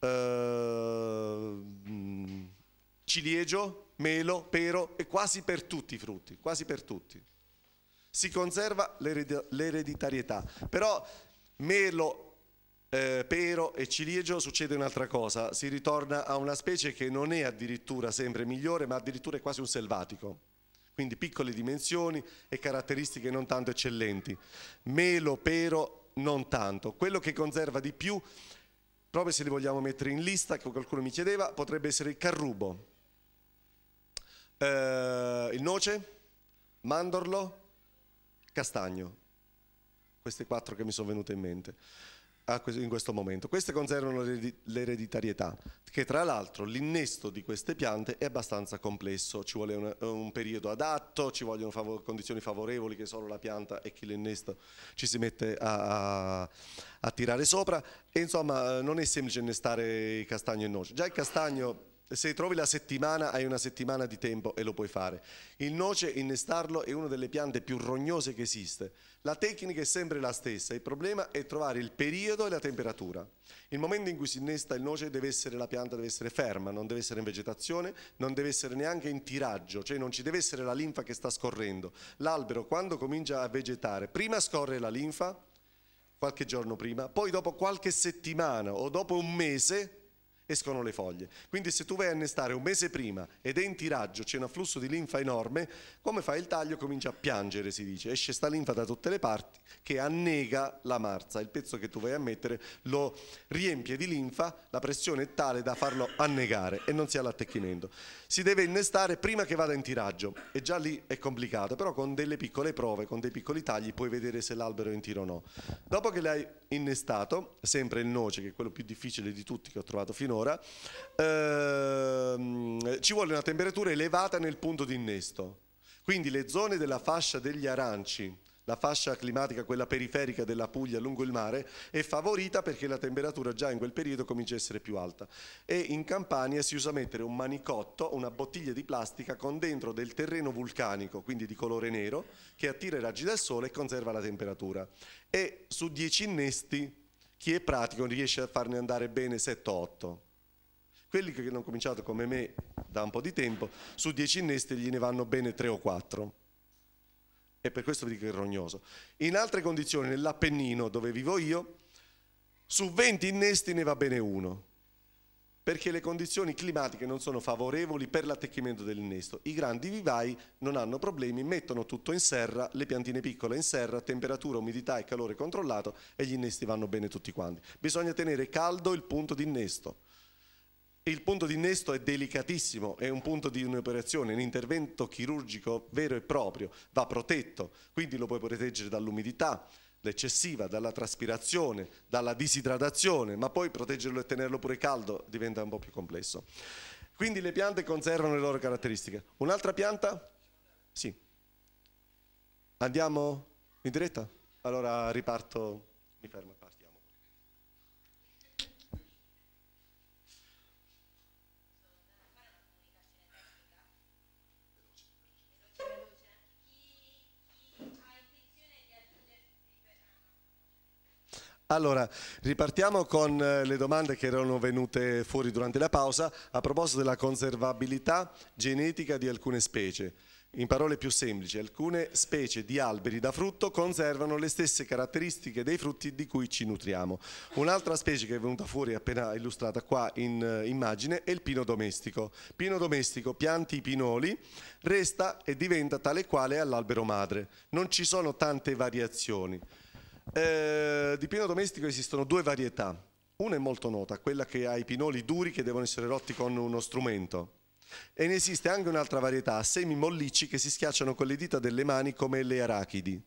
Ehm, mm, ciliegio, melo, pero e quasi per tutti i frutti, quasi per tutti. Si conserva l'ereditarietà, però melo eh, pero e ciliegio succede un'altra cosa, si ritorna a una specie che non è addirittura sempre migliore, ma addirittura è quasi un selvatico. Quindi piccole dimensioni e caratteristiche non tanto eccellenti. Melo, pero, non tanto. Quello che conserva di più proprio se li vogliamo mettere in lista, che qualcuno mi chiedeva, potrebbe essere il carrubo, eh, il noce, mandorlo, castagno. Queste quattro che mi sono venute in mente in questo momento. Queste conservano l'ereditarietà, che tra l'altro l'innesto di queste piante è abbastanza complesso, ci vuole un, un periodo adatto, ci vogliono favore, condizioni favorevoli che solo la pianta e chi l'innesto ci si mette a, a, a tirare sopra e insomma non è semplice innestare i castagni e noce. Già il castagno se trovi la settimana, hai una settimana di tempo e lo puoi fare. Il noce, innestarlo, è una delle piante più rognose che esiste. La tecnica è sempre la stessa, il problema è trovare il periodo e la temperatura. Il momento in cui si innesta il noce deve essere, la pianta deve essere ferma, non deve essere in vegetazione, non deve essere neanche in tiraggio, cioè non ci deve essere la linfa che sta scorrendo. L'albero quando comincia a vegetare, prima scorre la linfa, qualche giorno prima, poi dopo qualche settimana o dopo un mese escono le foglie. Quindi se tu vai a innestare un mese prima ed è in tiraggio, c'è un afflusso di linfa enorme, come fai il taglio comincia a piangere, si dice, esce sta linfa da tutte le parti che annega la marza, il pezzo che tu vai a mettere lo riempie di linfa, la pressione è tale da farlo annegare e non si ha l'attecchimento. Si deve innestare prima che vada in tiraggio e già lì è complicato, però con delle piccole prove, con dei piccoli tagli puoi vedere se l'albero è in tiro o no. Dopo che l'hai innestato, sempre il noce che è quello più difficile di tutti che ho trovato finora, ehm, ci vuole una temperatura elevata nel punto di innesto. Quindi le zone della fascia degli aranci, la fascia climatica, quella periferica della Puglia lungo il mare, è favorita perché la temperatura già in quel periodo comincia a essere più alta. E in Campania si usa mettere un manicotto, una bottiglia di plastica con dentro del terreno vulcanico, quindi di colore nero, che attira i raggi del sole e conserva la temperatura e su 10 innesti chi è pratico riesce a farne andare bene 7-8. Quelli che hanno cominciato come me da un po' di tempo, su 10 innesti gliene vanno bene 3 o 4. E per questo vi dico che è rognoso. In altre condizioni, nell'Appennino dove vivo io, su 20 innesti ne va bene uno perché le condizioni climatiche non sono favorevoli per l'attecchimento dell'innesto. I grandi vivai non hanno problemi, mettono tutto in serra, le piantine piccole in serra, temperatura, umidità e calore controllato e gli innesti vanno bene tutti quanti. Bisogna tenere caldo il punto di innesto. Il punto di innesto è delicatissimo, è un punto di un'operazione, un intervento chirurgico vero e proprio, va protetto, quindi lo puoi proteggere dall'umidità, l'eccessiva dalla traspirazione, dalla disidratazione, ma poi proteggerlo e tenerlo pure caldo diventa un po' più complesso. Quindi le piante conservano le loro caratteristiche. Un'altra pianta? Sì. Andiamo in diretta? Allora riparto, mi fermo. Allora, ripartiamo con eh, le domande che erano venute fuori durante la pausa a proposito della conservabilità genetica di alcune specie. In parole più semplici, alcune specie di alberi da frutto conservano le stesse caratteristiche dei frutti di cui ci nutriamo. Un'altra specie che è venuta fuori appena illustrata qua in eh, immagine è il pino domestico. Pino domestico, pianti i pinoli, resta e diventa tale quale all'albero madre. Non ci sono tante variazioni. Eh, di pino domestico esistono due varietà. Una è molto nota, quella che ha i pinoli duri che devono essere rotti con uno strumento. E ne esiste anche un'altra varietà, semi mollicci che si schiacciano con le dita delle mani come le arachidi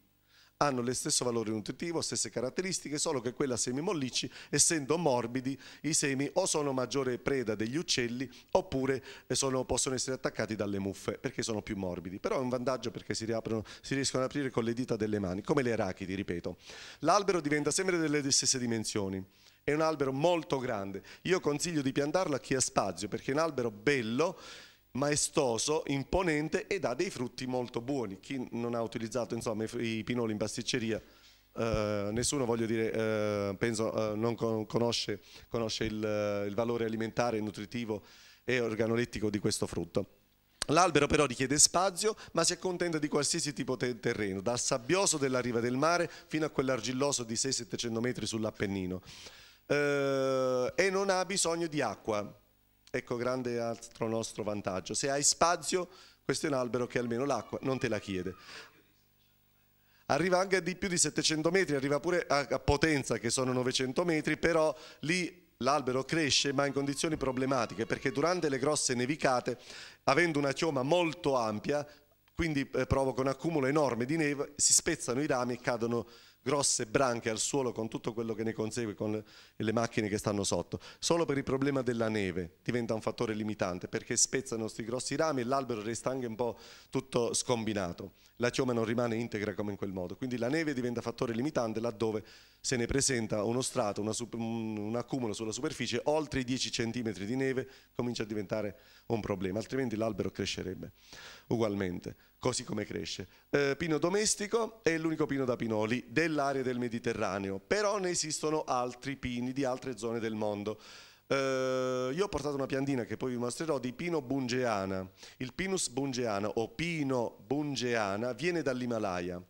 hanno lo stesso valore nutritivo, stesse caratteristiche, solo che quella semi mollicci, essendo morbidi, i semi o sono maggiore preda degli uccelli oppure eh, sono, possono essere attaccati dalle muffe perché sono più morbidi. Però è un vantaggio perché si, riaprono, si riescono ad aprire con le dita delle mani, come le arachidi, ripeto. L'albero diventa sempre delle stesse dimensioni è un albero molto grande. Io consiglio di piantarlo a chi ha spazio, perché è un albero bello maestoso, imponente e dà dei frutti molto buoni. Chi non ha utilizzato insomma, i pinoli in pasticceria, eh, nessuno voglio dire, eh, penso eh, non conosce, conosce il, il, valore alimentare, nutritivo e organolettico di questo frutto. L'albero però richiede spazio, ma si accontenta di qualsiasi tipo di terreno, dal sabbioso della riva del mare fino a quell'argilloso di 6-700 metri sull'Appennino. Eh, e non ha bisogno di acqua, Ecco grande altro nostro vantaggio. Se hai spazio, questo è un albero che almeno l'acqua non te la chiede. Arriva anche di più di 700 metri, arriva pure a Potenza che sono 900 metri, però lì l'albero cresce ma in condizioni problematiche perché durante le grosse nevicate, avendo una chioma molto ampia, quindi eh, provoca un accumulo enorme di neve, si spezzano i rami e cadono grosse branche al suolo con tutto quello che ne consegue con le macchine che stanno sotto. Solo per il problema della neve diventa un fattore limitante perché spezzano questi grossi rami e l'albero resta anche un po' tutto scombinato. La chioma non rimane integra come in quel modo, quindi la neve diventa fattore limitante laddove se ne presenta uno strato, super, un accumulo sulla superficie, oltre i 10 cm di neve comincia a diventare un problema, altrimenti l'albero crescerebbe ugualmente, così come cresce. Eh, pino domestico è l'unico pino da pinoli dell'area del Mediterraneo, però ne esistono altri pini di altre zone del mondo. Uh, io ho portato una piantina che poi vi mostrerò di pino bungeana. Il pinus bungeana o pino bungeana viene dall'Himalaya,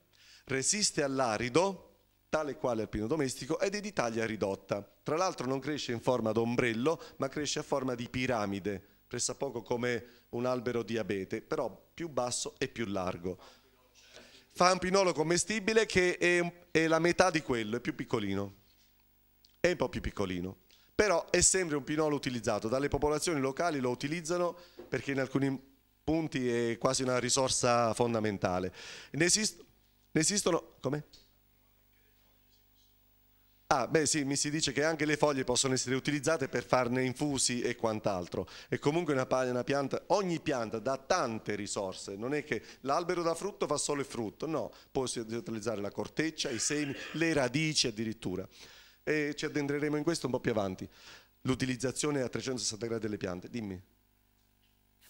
resiste all'arido tale quale al pino domestico, ed è di taglia ridotta. Tra l'altro non cresce in forma d'ombrello, ma cresce a forma di piramide, pressappoco come un albero di abete, però più basso e più largo. Fa un pinolo commestibile che è, è la metà di quello, è più piccolino. È un po' più piccolino. Però è sempre un pinolo utilizzato, dalle popolazioni locali lo utilizzano perché in alcuni punti è quasi una risorsa fondamentale. Ne, esist ne esistono... Come? Ah, beh sì, mi si dice che anche le foglie possono essere utilizzate per farne infusi e quant'altro. E comunque una, una pianta, ogni pianta dà tante risorse, non è che l'albero da frutto fa solo il frutto, no, può utilizzare la corteccia, i semi, le radici addirittura. E ci addentreremo in questo un po' più avanti. L'utilizzazione a 360 gradi delle piante, dimmi.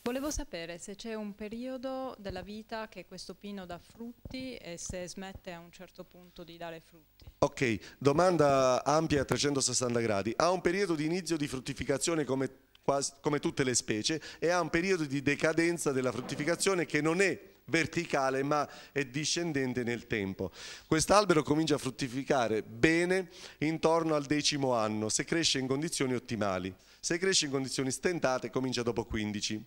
Volevo sapere se c'è un periodo della vita che questo pino dà frutti e se smette a un certo punto di dare frutti. Ok, domanda ampia a 360 gradi. Ha un periodo di inizio di fruttificazione come, quasi, come tutte le specie e ha un periodo di decadenza della fruttificazione che non è verticale ma è discendente nel tempo. Quest'albero comincia a fruttificare bene intorno al decimo anno, se cresce in condizioni ottimali. Se cresce in condizioni stentate comincia dopo 15. anni.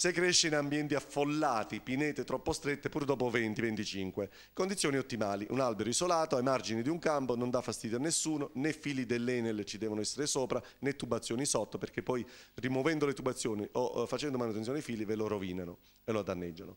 Se cresce in ambienti affollati, pinete troppo strette pur dopo 20-25. Condizioni ottimali. Un albero isolato, ai margini di un campo, non dà fastidio a nessuno, né fili dell'Enel ci devono essere sopra, né tubazioni sotto, perché poi rimuovendo le tubazioni o eh, facendo manutenzione ai fili ve lo rovinano e lo danneggiano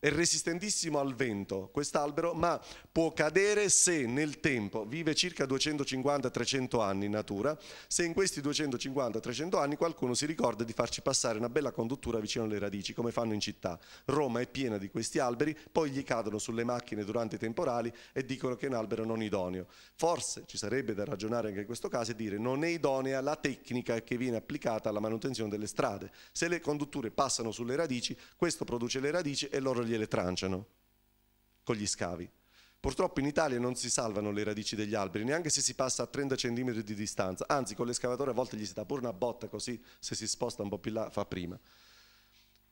è resistentissimo al vento quest'albero, ma può cadere se nel tempo, vive circa 250-300 anni in natura, se in questi 250-300 anni qualcuno si ricorda di farci passare una bella conduttura vicino alle radici, come fanno in città. Roma è piena di questi alberi, poi gli cadono sulle macchine durante i temporali e dicono che è un albero non idoneo. Forse ci sarebbe da ragionare anche in questo caso e dire non è idonea la tecnica che viene applicata alla manutenzione delle strade. Se le condutture passano sulle radici, questo produce le radici e loro gli gliele tranciano con gli scavi. Purtroppo in Italia non si salvano le radici degli alberi, neanche se si passa a 30 cm di distanza, anzi con l'escavatore a volte gli si dà pure una botta così, se si sposta un po' più là fa prima.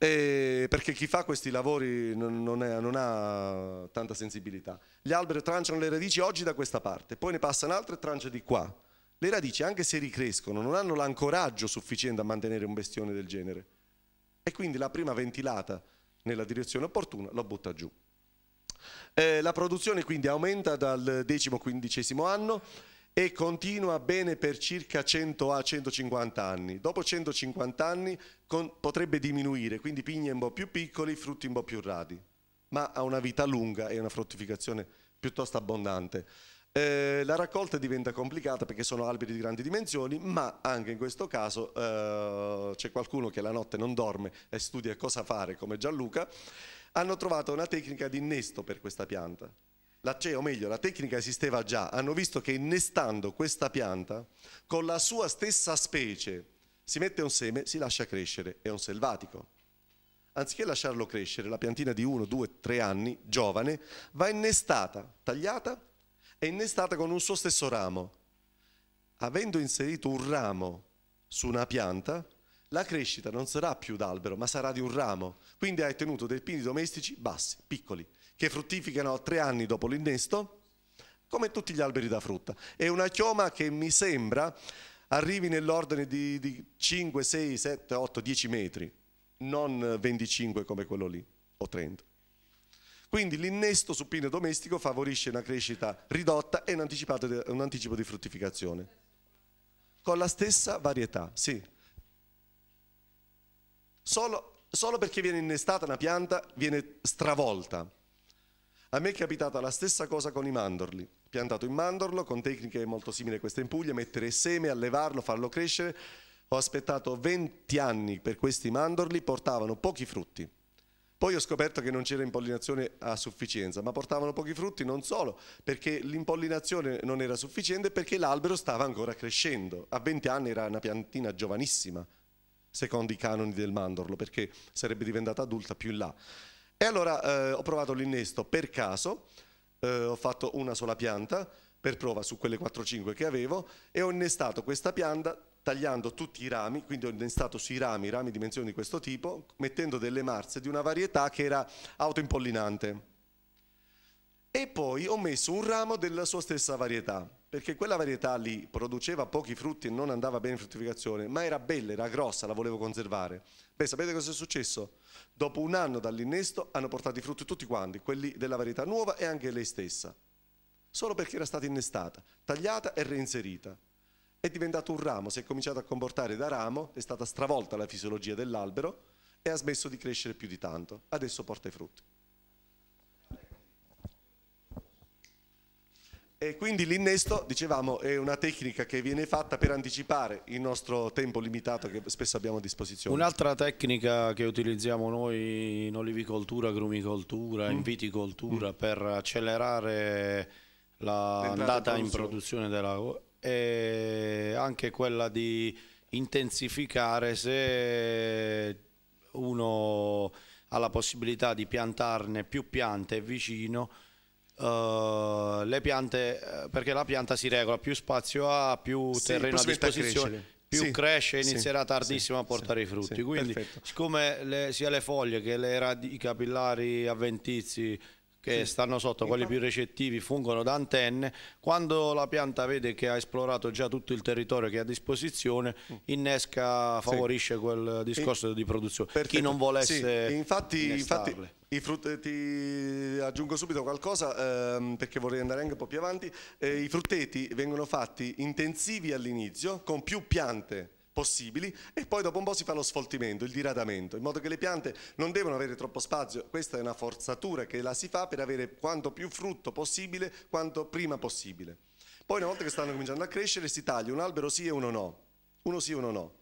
E perché chi fa questi lavori non, è, non, ha tanta sensibilità. Gli alberi tranciano le radici oggi da questa parte, poi ne passano altre e tranciano di qua. Le radici, anche se ricrescono, non hanno l'ancoraggio sufficiente a mantenere un bestione del genere. E quindi la prima ventilata nella direzione opportuna, lo butta giù. Eh, la produzione quindi aumenta dal decimo-quindicesimo anno e continua bene per circa 100 a 150 anni. Dopo 150 anni con, potrebbe diminuire, quindi pigni un po' più piccoli, frutti un po' più radi, ma ha una vita lunga e una fruttificazione piuttosto abbondante. Eh, la raccolta diventa complicata perché sono alberi di grandi dimensioni, ma anche in questo caso eh, c'è qualcuno che la notte non dorme e studia cosa fare, come Gianluca, hanno trovato una tecnica di innesto per questa pianta. La, cioè, o meglio, la tecnica esisteva già, hanno visto che innestando questa pianta con la sua stessa specie si mette un seme, si lascia crescere, è un selvatico. Anziché lasciarlo crescere, la piantina di 1, 2, 3 anni, giovane, va innestata, tagliata è innestata con un suo stesso ramo. Avendo inserito un ramo su una pianta, la crescita non sarà più d'albero, ma sarà di un ramo. Quindi hai tenuto dei pini domestici bassi, piccoli, che fruttificano tre anni dopo l'innesto, come tutti gli alberi da frutta. È una chioma che mi sembra arrivi nell'ordine di, di 5, 6, 7, 8, 10 metri, non 25 come quello lì, o 30. Quindi l'innesto su pino domestico favorisce una crescita ridotta e un, un anticipo di fruttificazione. Con la stessa varietà, sì. Solo, solo perché viene innestata una pianta viene stravolta. A me è capitata la stessa cosa con i mandorli. Piantato in mandorlo con tecniche molto simili a queste in Puglia, mettere seme, allevarlo, farlo crescere. Ho aspettato 20 anni per questi mandorli, portavano pochi frutti. Poi ho scoperto che non c'era impollinazione a sufficienza, ma portavano pochi frutti non solo perché l'impollinazione non era sufficiente, perché l'albero stava ancora crescendo. A 20 anni era una piantina giovanissima, secondo i canoni del mandorlo, perché sarebbe diventata adulta più in là. E allora eh, ho provato l'innesto per caso, eh, ho fatto una sola pianta per prova su quelle 4-5 che avevo e ho innestato questa pianta tagliando tutti i rami, quindi ho innestato sui rami, rami di dimensioni di questo tipo, mettendo delle marze di una varietà che era autoimpollinante. E poi ho messo un ramo della sua stessa varietà, perché quella varietà lì produceva pochi frutti e non andava bene in fruttificazione, ma era bella, era grossa, la volevo conservare. Beh, sapete cosa è successo? Dopo un anno dall'innesto hanno portato i frutti tutti quanti, quelli della varietà nuova e anche lei stessa, solo perché era stata innestata, tagliata e reinserita è diventato un ramo, si è cominciato a comportare da ramo, è stata stravolta la fisiologia dell'albero e ha smesso di crescere più di tanto. Adesso porta i frutti. E quindi l'innesto, dicevamo, è una tecnica che viene fatta per anticipare il nostro tempo limitato che spesso abbiamo a disposizione. Un'altra tecnica che utilizziamo noi in olivicoltura, agrumicoltura, mm. in viticoltura mm. per accelerare l'andata in produzione della e anche quella di intensificare se uno ha la possibilità di piantarne più piante vicino Uh, le piante eh, perché la pianta si regola più spazio ha più sì, terreno a disposizione crescere. più sì, cresce inizierà sì, tardissimo a portare i frutti quindi perfetto. siccome le, sia le foglie che le radici capillari avventizi che stanno sotto, quelli più recettivi, fungono da antenne. Quando la pianta vede che ha esplorato già tutto il territorio che ha a disposizione, mm. innesca, favorisce quel discorso di produzione. Per chi non volesse... Sì. Infatti, infatti, i frutteti, aggiungo subito qualcosa ehm, perché vorrei andare anche un po' più avanti, eh, i frutteti vengono fatti intensivi all'inizio con più piante possibili e poi dopo un po' si fa lo sfoltimento, il diradamento, in modo che le piante non devono avere troppo spazio, questa è una forzatura che la si fa per avere quanto più frutto possibile, quanto prima possibile. Poi una volta che stanno cominciando a crescere si taglia un albero sì e uno no, uno sì e uno no.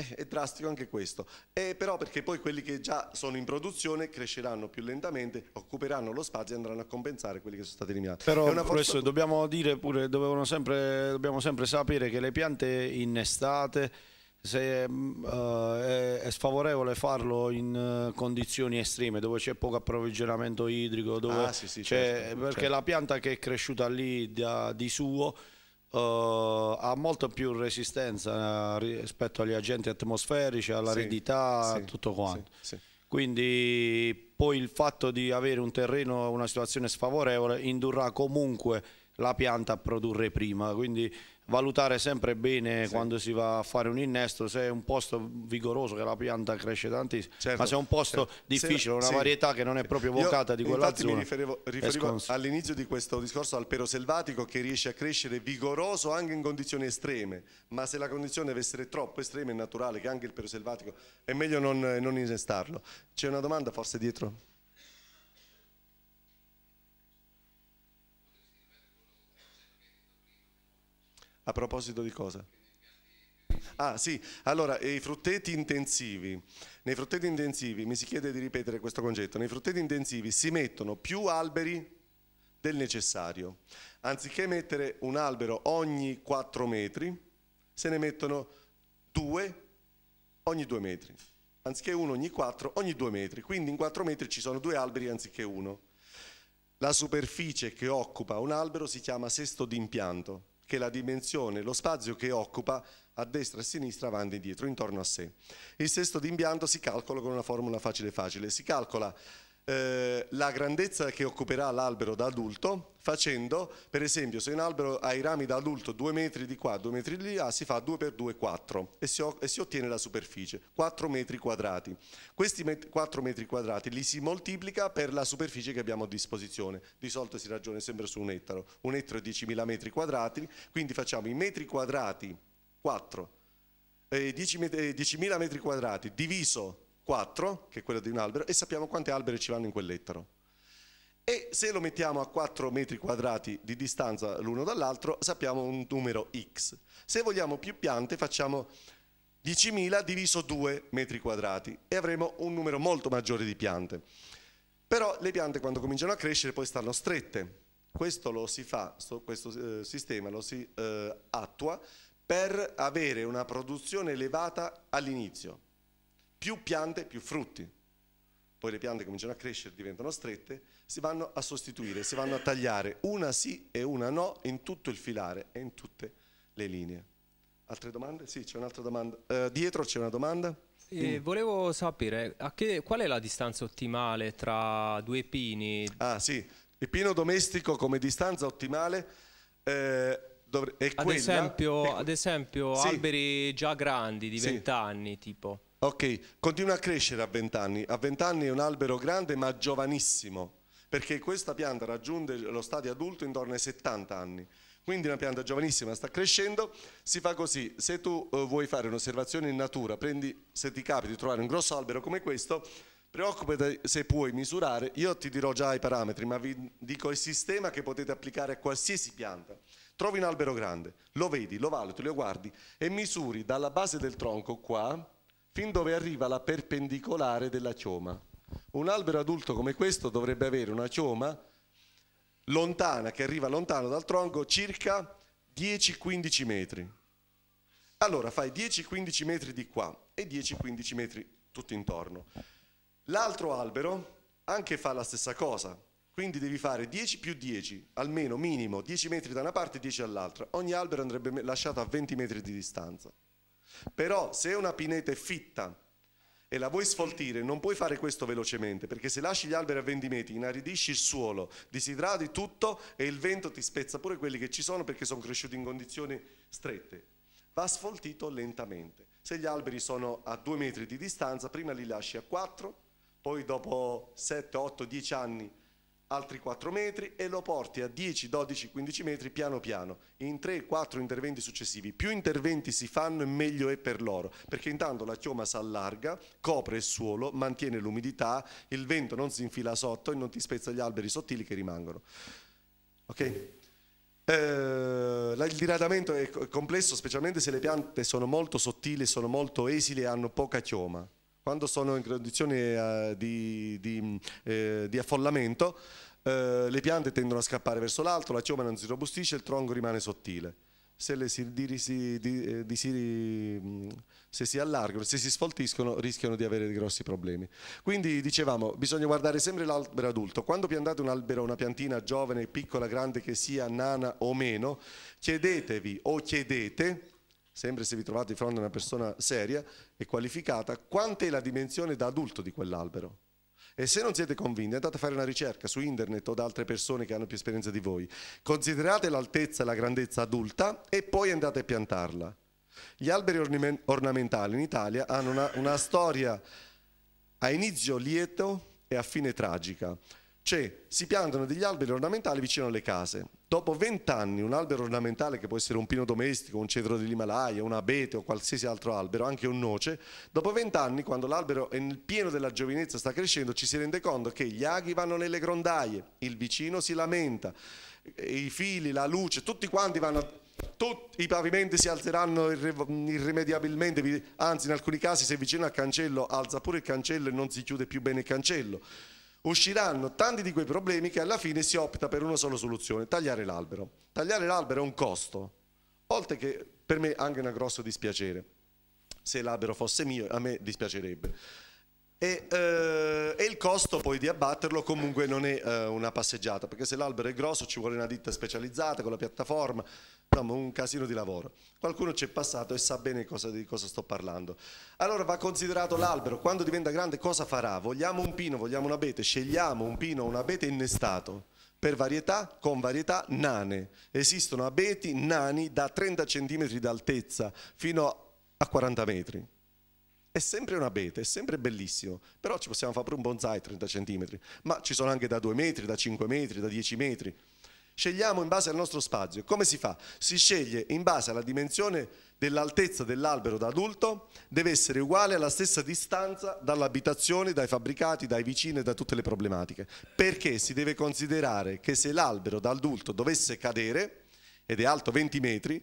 Eh, è drastico anche questo, eh, però perché poi quelli che già sono in produzione cresceranno più lentamente, occuperanno lo spazio e andranno a compensare quelli che sono stati eliminati. Però forza... dobbiamo dire pure, sempre, dobbiamo sempre sapere che le piante in estate se, uh, è, è, sfavorevole farlo in eh, condizioni estreme dove c'è poco approvvigionamento idrico, ah, sì, sì, certo, perché certo. la pianta che è cresciuta lì da, di suo Uh, ha molto più resistenza eh, rispetto agli agenti atmosferici, all'aridità, sì, sì, tutto quanto. Sì, Quindi poi il fatto di avere un terreno, una situazione sfavorevole indurrà comunque la pianta a produrre prima, quindi valutare sempre bene sì. quando si va a fare un innesto, se è un posto vigoroso che la pianta cresce tantissimo, certo, ma se è un posto certo. difficile, una sì. varietà che non è proprio vocata Io, di quella infatti zona. Infatti mi riferivo, riferivo all'inizio di questo discorso al pero selvatico che riesce a crescere vigoroso anche in condizioni estreme, ma se la condizione deve essere troppo estrema è naturale che anche il pero selvatico è meglio non, non innestarlo. C'è una domanda forse dietro? A proposito di cosa? Ah sì, allora i frutteti intensivi. Nei frutteti intensivi, mi si chiede di ripetere questo concetto, nei frutteti intensivi si mettono più alberi del necessario. Anziché mettere un albero ogni 4 metri, se ne mettono due ogni 2 metri. Anziché uno ogni 4, ogni 2 metri. Quindi in 4 metri ci sono due alberi anziché uno. La superficie che occupa un albero si chiama sesto d'impianto che la dimensione, lo spazio che occupa a destra e a sinistra, avanti e indietro, intorno a sé. Il sesto di d'impianto si calcola con una formula facile facile, si calcola eh, la grandezza che occuperà l'albero da adulto facendo, per esempio, se un albero ha i rami da adulto 2 metri di qua, 2 metri di là, si fa 2 per 2, 4 e si, e si ottiene la superficie, 4 metri quadrati. Questi met 4 metri quadrati li si moltiplica per la superficie che abbiamo a disposizione. Di solito si ragiona sempre su un ettaro, un ettaro è 10.000 metri quadrati, quindi facciamo i metri quadrati 4, eh, 10.000 metri quadrati diviso 4, che è quella di un albero, e sappiamo quanti alberi ci vanno in quell'ettaro. E se lo mettiamo a 4 metri quadrati di distanza l'uno dall'altro, sappiamo un numero x. Se vogliamo più piante, facciamo 10.000 diviso 2 metri quadrati e avremo un numero molto maggiore di piante. Però le piante quando cominciano a crescere poi stanno strette. Questo lo si fa, questo eh, sistema lo si eh, attua per avere una produzione elevata all'inizio. Più piante, più frutti. Poi le piante cominciano a crescere, diventano strette, si vanno a sostituire, si vanno a tagliare una sì e una no in tutto il filare e in tutte le linee. Altre domande? Sì, c'è un'altra domanda. Eh, dietro c'è una domanda? Eh, volevo sapere che, qual è la distanza ottimale tra due pini? Ah sì, il pino domestico come distanza ottimale eh, dovre- è ad Esempio, è... Ad esempio sì. alberi già grandi di 20 sì. anni tipo. Ok, continua a crescere a 20 anni. A 20 anni è un albero grande ma giovanissimo, perché questa pianta raggiunge lo stadio adulto intorno ai 70 anni. Quindi una pianta giovanissima sta crescendo, si fa così, se tu eh, vuoi fare un'osservazione in natura, prendi, se ti capita di trovare un grosso albero come questo, preoccupati se puoi misurare, io ti dirò già i parametri, ma vi dico il sistema che potete applicare a qualsiasi pianta. Trovi un albero grande, lo vedi, lo valuti, lo guardi e misuri dalla base del tronco qua, fin dove arriva la perpendicolare della chioma. Un albero adulto come questo dovrebbe avere una chioma lontana, che arriva lontano dal tronco, circa 10-15 metri. Allora fai 10-15 metri di qua e 10-15 metri tutto intorno. L'altro albero anche fa la stessa cosa, quindi devi fare 10 più 10, almeno minimo 10 metri da una parte e 10 dall'altra. Ogni albero andrebbe lasciato a 20 metri di distanza. Però se una pineta è fitta e la vuoi sfoltire, non puoi fare questo velocemente, perché se lasci gli alberi a 20 metri, inaridisci il suolo, disidrati tutto e il vento ti spezza pure quelli che ci sono perché sono cresciuti in condizioni strette. Va sfoltito lentamente. Se gli alberi sono a 2 metri di distanza, prima li lasci a 4, poi dopo 7, 8, 10 anni altri 4 metri e lo porti a 10, 12, 15 metri piano piano in 3-4 interventi successivi. Più interventi si fanno meglio è per loro, perché intanto la chioma si allarga, copre il suolo, mantiene l'umidità, il vento non si infila sotto e non ti spezza gli alberi sottili che rimangono. Okay? Eh, il diradamento è complesso, specialmente se le piante sono molto sottili, sono molto esili e hanno poca chioma quando sono in condizioni eh, di, di, mm, eh, di affollamento, eh, le piante tendono a scappare verso l'alto, la chioma non si robustisce, il tronco rimane sottile. Se, si, di, eh, di, si, mm, se si allargano, se si sfoltiscono, rischiano di avere grossi problemi. Quindi dicevamo, bisogna guardare sempre l'albero adulto. Quando piantate un albero, una piantina giovane, piccola, grande che sia, nana o meno, chiedetevi o chiedete sempre se vi trovate di fronte a una persona seria e qualificata, quanta è la dimensione da adulto di quell'albero? E se non siete convinti, andate a fare una ricerca su internet o da altre persone che hanno più esperienza di voi. Considerate l'altezza e la grandezza adulta e poi andate a piantarla. Gli alberi ornamentali in Italia hanno una, una storia a inizio lieto e a fine tragica. Cioè, si piantano degli alberi ornamentali vicino alle case. Dopo vent'anni un albero ornamentale, che può essere un pino domestico, un cedro dell'Himalaya, un abete o qualsiasi altro albero, anche un noce, dopo vent'anni, quando l'albero è nel pieno della giovinezza, sta crescendo, ci si rende conto che gli aghi vanno nelle grondaie, il vicino si lamenta, i fili, la luce, tutti quanti vanno tutti i pavimenti si alzeranno irre irrimediabilmente, anzi in alcuni casi se vicino al cancello alza pure il cancello e non si chiude più bene il cancello usciranno tanti di quei problemi che alla fine si opta per una sola soluzione, tagliare l'albero. Tagliare l'albero è un costo, oltre che per me anche un grosso dispiacere. Se l'albero fosse mio, a me dispiacerebbe. E, eh, e, il costo poi di abbatterlo comunque non è eh, una passeggiata, perché se l'albero è grosso ci vuole una ditta specializzata con la piattaforma, insomma un casino di lavoro. Qualcuno ci è passato e sa bene cosa, di cosa sto parlando. Allora va considerato l'albero, quando diventa grande cosa farà? Vogliamo un pino, vogliamo un abete, scegliamo un pino o un abete innestato. Per varietà, con varietà, nane. Esistono abeti nani da 30 cm d'altezza fino a 40 metri è sempre un abete, è sempre bellissimo, però ci possiamo fare pure un bonsai 30 cm, ma ci sono anche da 2 metri, da 5 metri, da 10 metri. Scegliamo in base al nostro spazio. Come si fa? Si sceglie in base alla dimensione dell'altezza dell'albero da adulto, deve essere uguale alla stessa distanza dall'abitazione, dai fabbricati, dai vicini e da tutte le problematiche. Perché si deve considerare che se l'albero da adulto dovesse cadere, ed è alto 20 metri,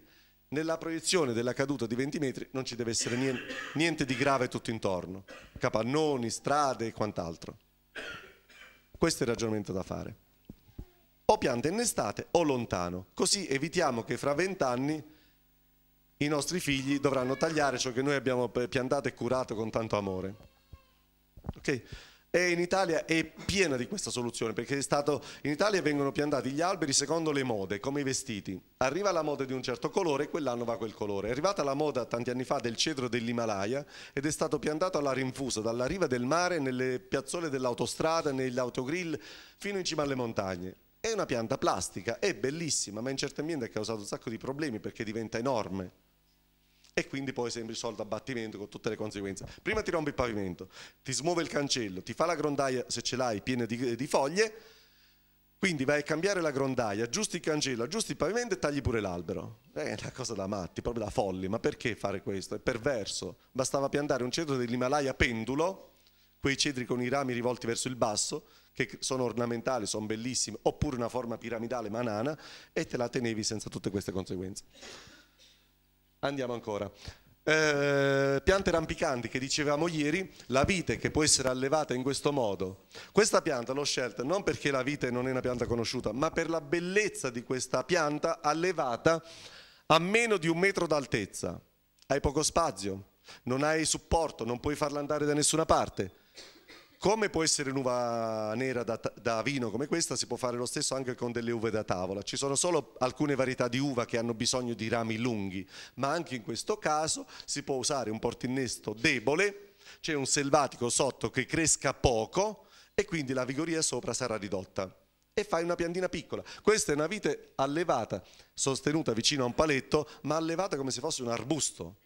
nella proiezione della caduta di 20 metri non ci deve essere niente, niente di grave tutto intorno, capannoni, strade e quant'altro. Questo è il ragionamento da fare. O piante in estate o lontano, così evitiamo che fra 20 anni i nostri figli dovranno tagliare ciò che noi abbiamo eh, piantato e curato con tanto amore. Okay? E in Italia è piena di questa soluzione perché è stato, in Italia vengono piantati gli alberi secondo le mode, come i vestiti. Arriva la moda di un certo colore, e quell'anno va quel colore. È arrivata la moda tanti anni fa del cedro dell'Himalaya ed è stato piantato alla rinfusa, dalla riva del mare, nelle piazzole dell'autostrada, negli autogrill, fino in cima alle montagne. È una pianta plastica, è bellissima, ma in certi ambienti ha causato un sacco di problemi perché diventa enorme e quindi poi sembri soldo abbattimento con tutte le conseguenze. Prima ti rompe il pavimento, ti smuove il cancello, ti fa la grondaia se ce l'hai piena di, di foglie, quindi vai a cambiare la grondaia, aggiusti il cancello, aggiusti il pavimento e tagli pure l'albero. È una cosa da matti, proprio da folli, ma perché fare questo? È perverso. Bastava piantare un cedro dell'Himalaya pendulo, quei cedri con i rami rivolti verso il basso, che sono ornamentali, sono bellissimi, oppure una forma piramidale manana, e te la tenevi senza tutte queste conseguenze. Andiamo ancora. Eh, piante rampicanti che dicevamo ieri, la vite che può essere allevata in questo modo. Questa pianta l'ho scelta non perché la vite non è una pianta conosciuta, ma per la bellezza di questa pianta allevata a meno di un metro d'altezza. Hai poco spazio, non hai supporto, non puoi farla andare da nessuna parte come può essere un'uva nera da, da, vino come questa, si può fare lo stesso anche con delle uve da tavola. Ci sono solo alcune varietà di uva che hanno bisogno di rami lunghi, ma anche in questo caso si può usare un portinnesto debole, c'è un selvatico sotto che cresca poco e quindi la vigoria sopra sarà ridotta e fai una piantina piccola. Questa è una vite allevata, sostenuta vicino a un paletto, ma allevata come se fosse un arbusto.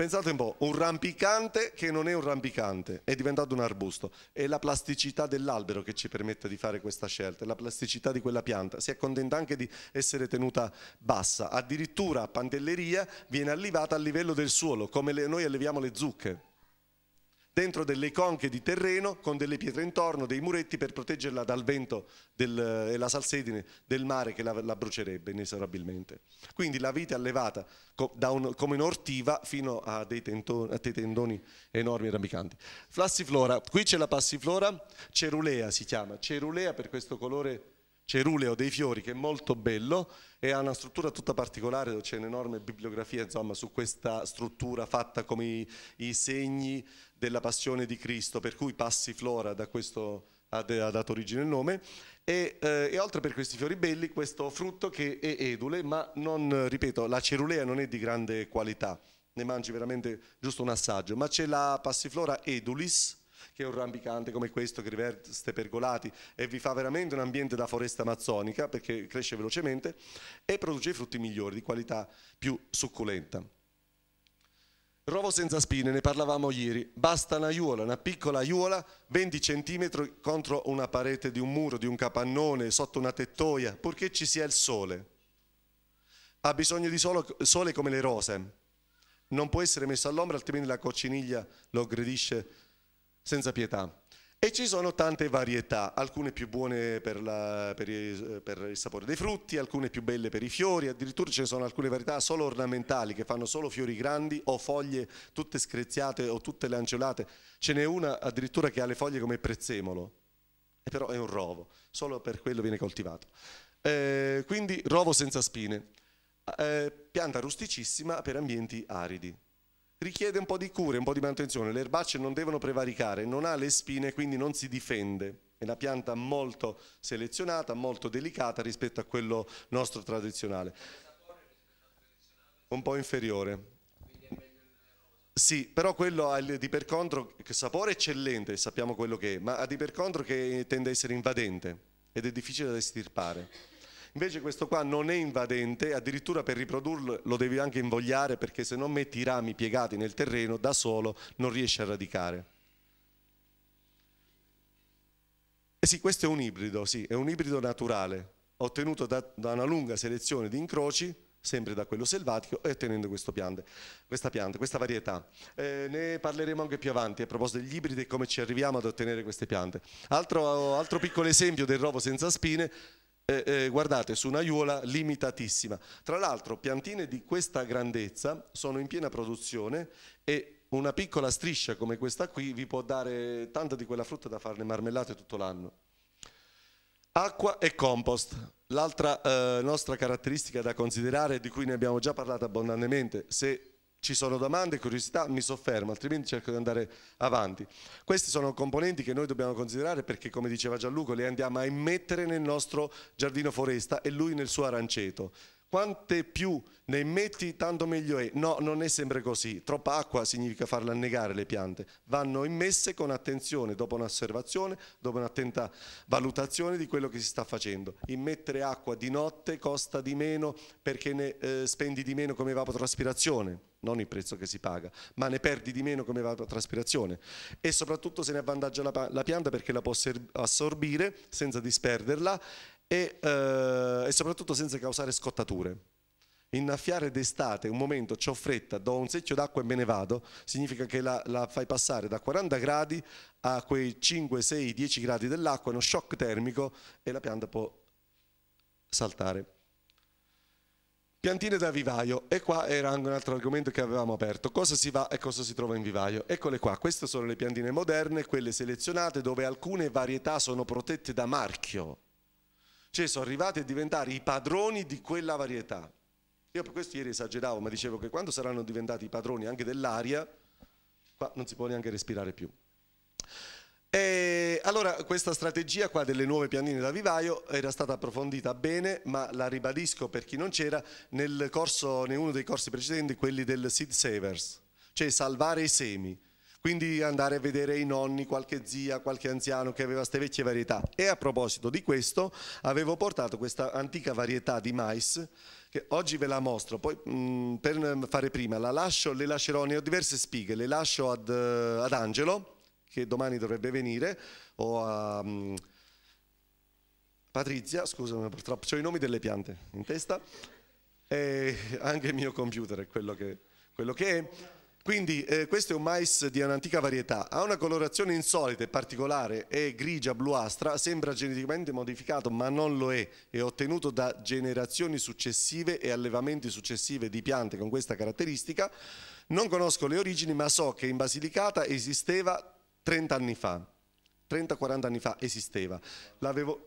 Pensate un po', un rampicante che non è un rampicante, è diventato un arbusto. È la plasticità dell'albero che ci permette di fare questa scelta, è la plasticità di quella pianta. Si accontenta anche di essere tenuta bassa. Addirittura a Pantelleria viene allivata a livello del suolo, come le, noi alleviamo le zucche dentro delle conche di terreno con delle pietre intorno, dei muretti per proteggerla dal vento del, e la salsedine del mare che la, la brucerebbe inesorabilmente. Quindi la vite allevata co, un, come un'ortiva fino a dei, tentoni, a dei, tendoni enormi e rammicanti. Flassiflora, qui c'è la passiflora cerulea si chiama, cerulea per questo colore ceruleo dei fiori che è molto bello e ha una struttura tutta particolare, c'è un'enorme bibliografia insomma, su questa struttura fatta come i, i, segni della passione di Cristo, per cui Passiflora da questo ha, dato origine il nome, e, eh, e, oltre per questi fiori belli questo frutto che è edule, ma non, ripeto, la cerulea non è di grande qualità, ne mangi veramente giusto un assaggio, ma c'è la Passiflora edulis, che è un rampicante come questo che riveste pergolati e vi fa veramente un ambiente da foresta amazzonica perché cresce velocemente e produce i frutti migliori, di qualità più succulenta. Rovo senza spine, ne parlavamo ieri, basta una aiuola, una piccola aiuola, 20 cm contro una parete di un muro, di un capannone, sotto una tettoia, purché ci sia il sole. Ha bisogno di solo, sole come le rose, non può essere messo all'ombra altrimenti la cocciniglia lo aggredisce senza pietà. E ci sono tante varietà, alcune più buone per, la, per, i, per, il sapore dei frutti, alcune più belle per i fiori, addirittura ci sono alcune varietà solo ornamentali che fanno solo fiori grandi o foglie tutte screziate o tutte lanceolate. Ce n'è una addirittura che ha le foglie come prezzemolo, e però è un rovo, solo per quello viene coltivato. Eh, quindi rovo senza spine, eh, pianta rusticissima per ambienti aridi richiede un po' di cure, un po' di manutenzione. Le erbacce non devono prevaricare, non ha le spine, quindi non si difende. È una pianta molto selezionata, molto delicata rispetto a quello nostro tradizionale. Un po' inferiore. Sì, però quello ha il di per contro che sapore eccellente, sappiamo quello che è, ma ha di per contro che tende a essere invadente ed è difficile da estirpare. Invece questo qua non è invadente, addirittura per riprodurlo lo devi anche invogliare perché se non metti i rami piegati nel terreno da solo non riesci a radicare. E eh sì, questo è un ibrido, sì, è un ibrido naturale, ottenuto da, da una lunga selezione di incroci, sempre da quello selvatico, e ottenendo piante, questa pianta, questa varietà. Eh, ne parleremo anche più avanti a proposito degli ibridi e come ci arriviamo ad ottenere queste piante. Altro, altro piccolo esempio del rovo senza spine, eh, eh, guardate, su una aiuola limitatissima. Tra l'altro piantine di questa grandezza sono in piena produzione e una piccola striscia come questa qui vi può dare tanta di quella frutta da farne marmellate tutto l'anno. Acqua e compost, l'altra eh, nostra caratteristica da considerare, di cui ne abbiamo già parlato abbondantemente, se ci sono domande curiosità, mi soffermo, altrimenti cerco di andare avanti. Questi sono componenti che noi dobbiamo considerare perché, come diceva Gianluco, le andiamo a immettere nel nostro giardino foresta e lui nel suo aranceto. Quante più ne immetti, tanto meglio è. No, non è sempre così. Troppa acqua significa farla annegare le piante. Vanno immesse con attenzione, dopo un'osservazione, dopo un'attenta valutazione di quello che si sta facendo. Immettere acqua di notte costa di meno perché ne eh, spendi di meno come evapotraspirazione non il prezzo che si paga, ma ne perdi di meno come traspirazione e soprattutto se ne avvantaggia la, la pianta perché la può assorbire senza disperderla e, eh, e soprattutto senza causare scottature. Innaffiare d'estate, un momento, ho fretta, do un secchio d'acqua e me ne vado, significa che la, la fai passare da 40 gradi a quei 5, 6, 10 gradi dell'acqua, uno shock termico e la pianta può saltare. Piantine da vivaio, e qua era anche un altro argomento che avevamo aperto, cosa si va e cosa si trova in vivaio. Eccole qua, queste sono le piantine moderne, quelle selezionate dove alcune varietà sono protette da marchio, cioè sono arrivati a diventare i padroni di quella varietà. Io per questo ieri esageravo, ma dicevo che quando saranno diventati i padroni anche dell'aria, qua non si può neanche respirare più. E allora questa strategia qua delle nuove pianine da vivaio era stata approfondita bene, ma la ribadisco per chi non c'era, nel corso, in uno dei corsi precedenti, quelli del seed savers, cioè salvare i semi. Quindi andare a vedere i nonni, qualche zia, qualche anziano che aveva queste vecchie varietà. E a proposito di questo, avevo portato questa antica varietà di mais che oggi ve la mostro, poi mh, mm, per fare prima la lascio, le lascerò, ne ho diverse spighe, le lascio ad, eh, ad Angelo che domani dovrebbe venire, o a um, Patrizia, scusami, purtroppo ho i nomi delle piante in testa, e anche il mio computer è quello che, quello che è. Quindi eh, questo è un mais di un'antica varietà, ha una colorazione insolita e particolare, è grigia bluastra, sembra geneticamente modificato ma non lo è, è ottenuto da generazioni successive e allevamenti successivi di piante con questa caratteristica. Non conosco le origini ma so che in Basilicata esisteva 30 anni fa, 30-40 anni fa esisteva.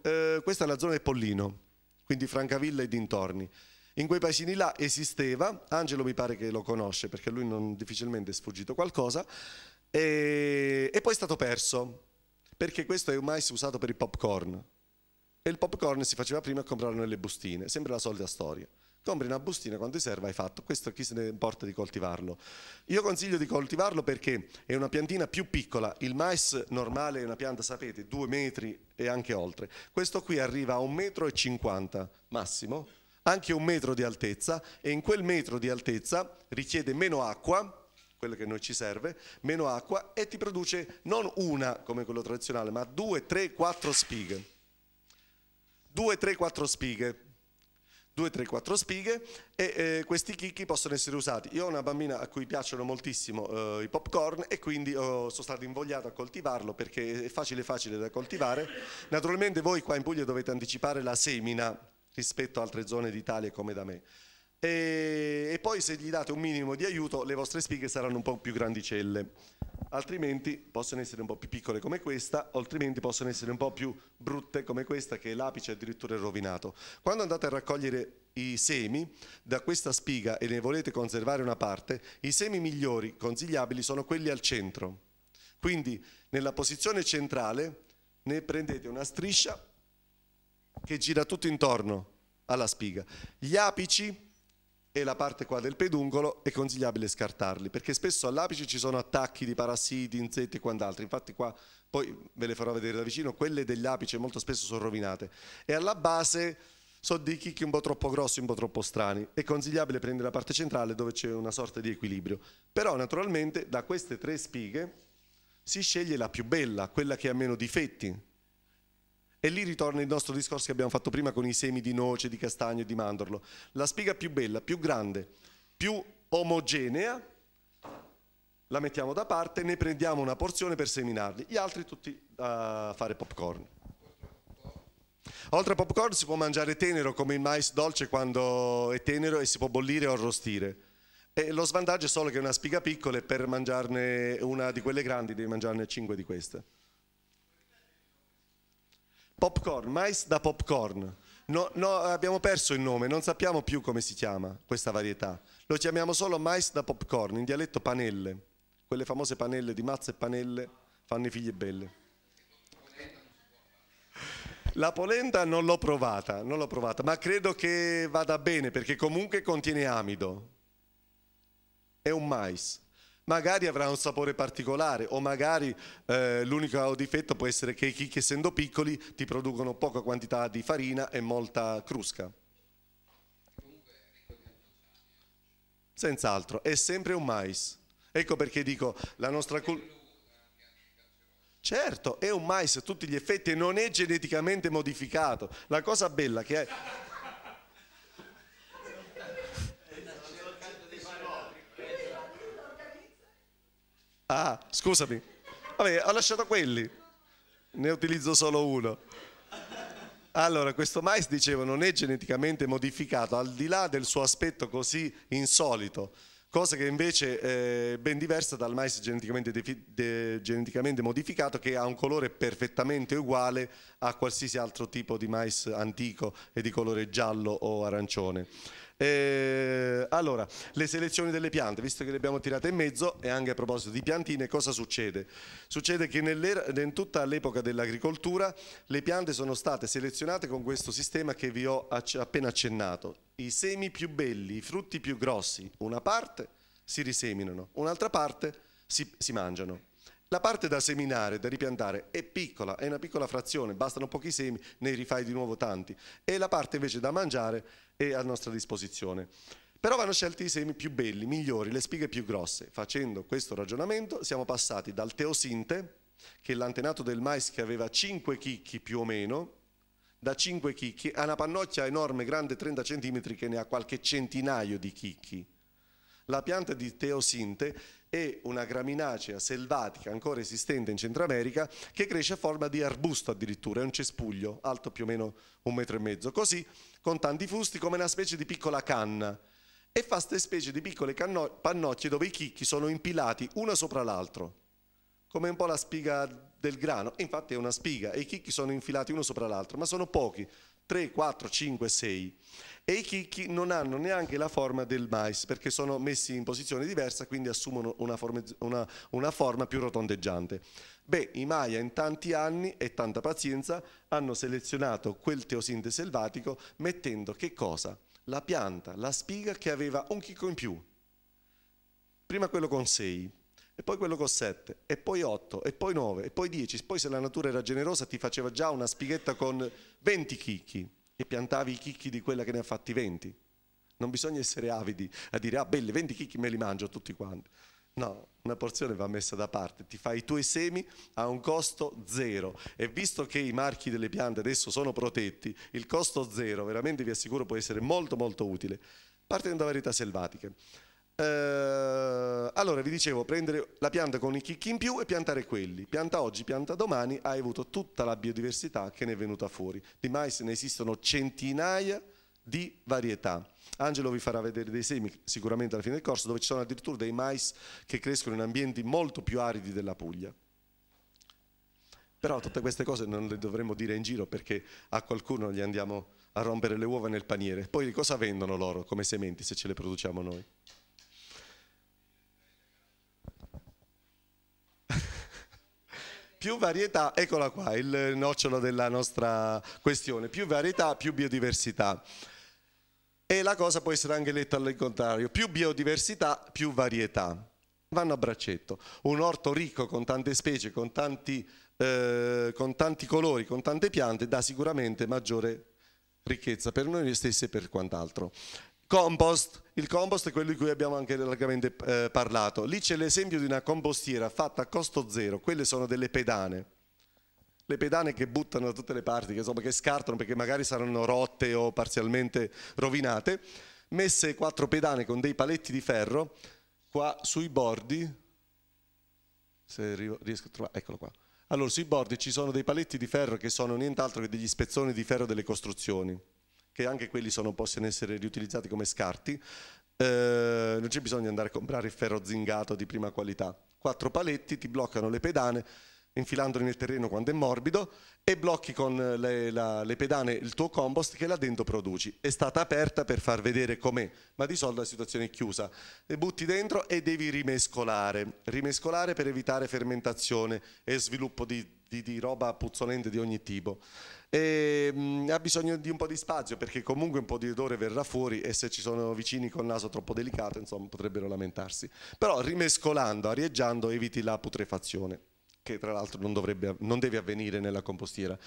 Eh, questa è la zona del Pollino, quindi Francavilla e dintorni. In quei paesini là esisteva, Angelo mi pare che lo conosce perché lui non, difficilmente è sfuggito qualcosa, e, e poi è stato perso perché questo è un mais usato per il popcorn e il popcorn si faceva prima a compravano nelle bustine, sempre la solita storia compri una bustina, quando ti serve hai fatto, questo chi se ne importa di coltivarlo. Io consiglio di coltivarlo perché è una piantina più piccola, il mais normale è una pianta, sapete, due metri e anche oltre, questo qui arriva a un metro e cinquanta massimo, anche un metro di altezza e in quel metro di altezza richiede meno acqua, quello che noi ci serve, meno acqua e ti produce non una come quello tradizionale, ma due, tre, quattro spighe. Due, tre, quattro spighe due, tre, quattro spighe e eh, questi chicchi possono essere usati. Io ho una bambina a cui piacciono moltissimo eh, i popcorn e quindi oh, sono stato invogliato a coltivarlo perché è facile facile da coltivare. Naturalmente voi qua in Puglia dovete anticipare la semina rispetto a altre zone d'Italia come da me e, e poi se gli date un minimo di aiuto le vostre spighe saranno un po' più grandicelle altrimenti possono essere un po' più piccole come questa, altrimenti possono essere un po' più brutte come questa che l'apice addirittura è rovinato. Quando andate a raccogliere i semi da questa spiga e ne volete conservare una parte, i semi migliori consigliabili sono quelli al centro. Quindi nella posizione centrale ne prendete una striscia che gira tutto intorno alla spiga. Gli apici e la parte qua del peduncolo è consigliabile scartarli perché spesso all'apice ci sono attacchi di parassiti, insetti e quant'altro infatti qua poi ve le farò vedere da vicino quelle dell'apice molto spesso sono rovinate e alla base sono dei chicchi un po' troppo grossi, un po' troppo strani è consigliabile prendere la parte centrale dove c'è una sorta di equilibrio però naturalmente da queste tre spighe si sceglie la più bella, quella che ha meno difetti e lì ritorna il nostro discorso che abbiamo fatto prima con i semi di noce, di castagno e di mandorlo. La spiga più bella, più grande, più omogenea, la mettiamo da parte, ne prendiamo una porzione per seminarli, gli altri tutti a eh, fare popcorn. Oltre a popcorn si può mangiare tenero come il mais dolce quando è tenero e si può bollire o arrostire. E lo svantaggio è solo che una spiga piccola e per mangiarne una di quelle grandi devi mangiarne 5 di queste. Popcorn, mais da popcorn. No, no, abbiamo perso il nome, non sappiamo più come si chiama questa varietà. Lo chiamiamo solo mais da popcorn, in dialetto panelle. Quelle famose panelle di mazza e panelle fanno i figli belle. La polenta non l'ho provata, non l'ho provata, ma credo che vada bene perché comunque contiene amido. È un mais magari avrà un sapore particolare o magari eh, l'unico difetto può essere che i chicchi essendo piccoli ti producono poca quantità di farina e molta crusca. Senz'altro, è sempre un mais. Ecco perché dico la nostra cultura... Certo, è un mais a tutti gli effetti e non è geneticamente modificato. La cosa bella che è... Ah, scusami. Vabbè, ho lasciato quelli. Ne utilizzo solo uno. Allora, questo mais, dicevo, non è geneticamente modificato, al di là del suo aspetto così insolito, cosa che invece è ben diversa dal mais geneticamente, de geneticamente modificato che ha un colore perfettamente uguale a qualsiasi altro tipo di mais antico e di colore giallo o arancione. Eh, allora, le selezioni delle piante, visto che le abbiamo tirate in mezzo e anche a proposito di piantine, cosa succede? Succede che in tutta l'epoca dell'agricoltura le piante sono state selezionate con questo sistema che vi ho appena accennato. I semi più belli, i frutti più grossi, una parte si riseminano, un'altra parte si, si mangiano. La parte da seminare, da ripiantare, è piccola, è una piccola frazione, bastano pochi semi, ne rifai di nuovo tanti. E la parte invece da mangiare è a nostra disposizione. Però vanno scelti i semi più belli, migliori, le spighe più grosse. Facendo questo ragionamento siamo passati dal teosinte, che è l'antenato del mais che aveva 5 chicchi più o meno, da 5 chicchi a una pannocchia enorme, grande 30 cm, che ne ha qualche centinaio di chicchi. La pianta di teosinte è una graminacea selvatica ancora esistente in Centro America che cresce a forma di arbusto addirittura, è un cespuglio alto più o meno un metro e mezzo, così con tanti fusti come una specie di piccola canna e fa queste specie di piccole pannocchie dove i chicchi sono impilati uno sopra l'altro, come un po' la spiga del grano, infatti è una spiga e i chicchi sono infilati uno sopra l'altro, ma sono pochi, 3, 4, 5, 6 e i chicchi non hanno neanche la forma del mais perché sono messi in posizione diversa quindi assumono una forma, una, una forma più rotondeggiante. Beh, i Maya in tanti anni e tanta pazienza hanno selezionato quel teosinte selvatico mettendo che cosa? La pianta, la spiga che aveva un chicco in più. Prima quello con 6, e poi quello con 7, e poi 8, e poi 9, e poi 10, poi se la natura era generosa ti faceva già una spighetta con 20 chicchi e piantavi i chicchi di quella che ne ha fatti 20. Non bisogna essere avidi a dire, ah belle, 20 chicchi me li mangio tutti quanti. No, una porzione va messa da parte, ti fai i tuoi semi a un costo zero e visto che i marchi delle piante adesso sono protetti, il costo zero veramente vi assicuro può essere molto molto utile. Partendo da varietà selvatiche. Eh, allora vi dicevo prendere la pianta con i chicchi in più e piantare quelli pianta oggi, pianta domani hai avuto tutta la biodiversità che ne è venuta fuori di mais ne esistono centinaia di varietà Angelo vi farà vedere dei semi sicuramente alla fine del corso dove ci sono addirittura dei mais che crescono in ambienti molto più aridi della Puglia però tutte queste cose non le dovremmo dire in giro perché a qualcuno gli andiamo a rompere le uova nel paniere poi cosa vendono loro come sementi se ce le produciamo noi? più varietà, eccola qua, il nocciolo della nostra questione, più varietà, più biodiversità. E la cosa può essere anche letta al contrario, più biodiversità, più varietà. Vanno a braccetto. Un orto ricco con tante specie, con tanti, eh, con tanti colori, con tante piante, dà sicuramente maggiore ricchezza per noi stessi e per quant'altro compost. Il compost è quello di cui abbiamo anche largamente eh, parlato. Lì c'è l'esempio di una compostiera fatta a costo zero, quelle sono delle pedane. Le pedane che buttano da tutte le parti, che, insomma, che scartano perché magari saranno rotte o parzialmente rovinate, messe quattro pedane con dei paletti di ferro qua sui bordi, se riesco a trovare, eccolo qua. Allora, sui bordi ci sono dei paletti di ferro che sono nient'altro che degli spezzoni di ferro delle costruzioni che anche quelli sono, possono essere riutilizzati come scarti, eh, non c'è bisogno di andare a comprare il ferro zingato di prima qualità. Quattro paletti ti bloccano le pedane, infilandoli nel terreno quando è morbido e blocchi con le, la, le, pedane il tuo compost che là dentro produci. È stata aperta per far vedere com'è, ma di solito la situazione è chiusa. Le butti dentro e devi rimescolare, rimescolare per evitare fermentazione e sviluppo di di, di roba puzzolente di ogni tipo. E, mh, mm, ha bisogno di un po' di spazio perché comunque un po' di odore verrà fuori e se ci sono vicini con il naso troppo delicato insomma, potrebbero lamentarsi. Però rimescolando, arieggiando eviti la putrefazione che tra l'altro non, dovrebbe, non deve avvenire nella compostiera.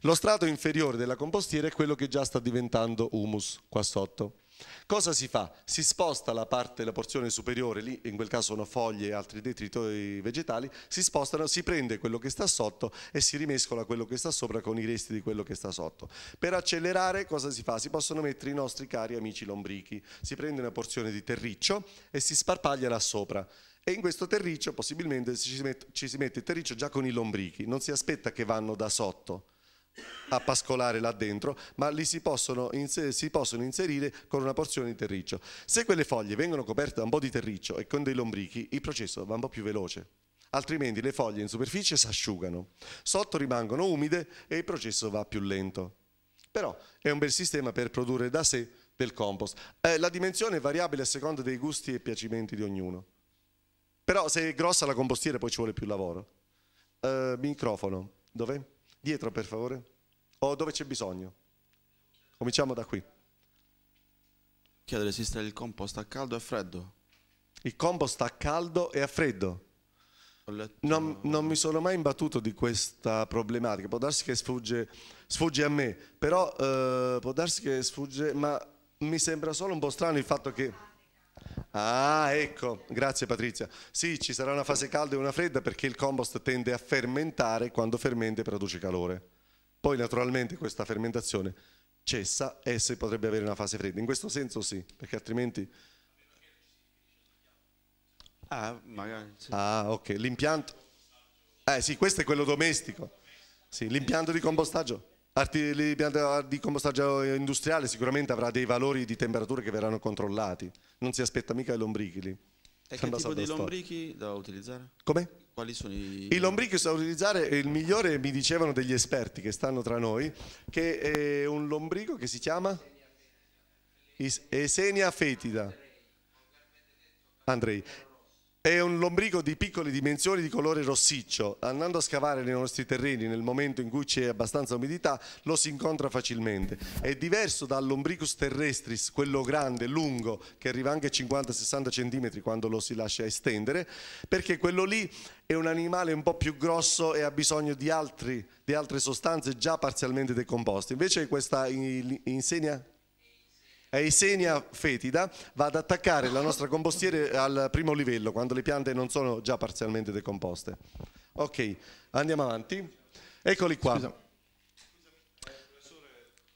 Lo strato inferiore della compostiera è quello che già sta diventando humus qua sotto Cosa si fa? Si sposta la parte, la porzione superiore, lì in quel caso sono foglie e altri detritori vegetali, si spostano, si prende quello che sta sotto e si rimescola quello che sta sopra con i resti di quello che sta sotto. Per accelerare cosa si fa? Si possono mettere i nostri cari amici lombrichi, si prende una porzione di terriccio e si sparpaglia là sopra e in questo terriccio possibilmente ci si, mette, ci si mette il terriccio già con i lombrichi, non si aspetta che vanno da sotto, a pascolare là dentro, ma li si possono, si possono, inserire con una porzione di terriccio. Se quelle foglie vengono coperte da un po' di terriccio e con dei lombrichi, il processo va un po' più veloce. Altrimenti le foglie in superficie si asciugano, sotto rimangono umide e il processo va più lento. Però è un bel sistema per produrre da sé del compost. Eh, la dimensione è variabile a seconda dei gusti e piacimenti di ognuno. Però se è grossa la compostiera poi ci vuole più lavoro. Eh, microfono, dov'è? Dietro per favore. O dove c'è bisogno. Cominciamo da qui. Chiedere se il compost a caldo e a freddo. Il compost a caldo e a freddo. Letto... Non, non, mi sono mai imbattuto di questa problematica, può darsi che sfugge, sfugge a me, però eh, può darsi che sfugge, ma mi sembra solo un po' strano il fatto che... Ah, ecco, grazie Patrizia. Sì, ci sarà una fase calda e una fredda perché il compost tende a fermentare quando fermenta e produce calore. Poi naturalmente questa fermentazione cessa e se potrebbe avere una fase fredda. In questo senso sì, perché altrimenti... Ah, magari. Sì. Ah, ok, l'impianto... Eh sì, questo è quello domestico. Sì, l'impianto di compostaggio di compostaggio industriale sicuramente avrà dei valori di temperatura che verranno controllati, non si aspetta mica i lombrichi lì. E che tipo di lombrichi da utilizzare? Come? Quali sono i... I lombrichi da utilizzare, eh, il migliore mi dicevano degli esperti che stanno tra noi, che è un lombrico che si chiama Esenia fetida. Andrei. È un lombrico di piccole dimensioni di colore rossiccio. Andando a scavare nei nostri terreni nel momento in cui c'è abbastanza umidità lo si incontra facilmente. È diverso dal lombricus terrestris, quello grande, lungo, che arriva anche a 50-60 cm quando lo si lascia estendere, perché quello lì è un animale un po' più grosso e ha bisogno di, altri, di altre sostanze già parzialmente decomposte. Invece questa insegna Eisenia eh, fetida va ad attaccare la nostra compostiera al primo livello, quando le piante non sono già parzialmente decomposte. Ok, andiamo avanti. Eccoli qua. Scusa.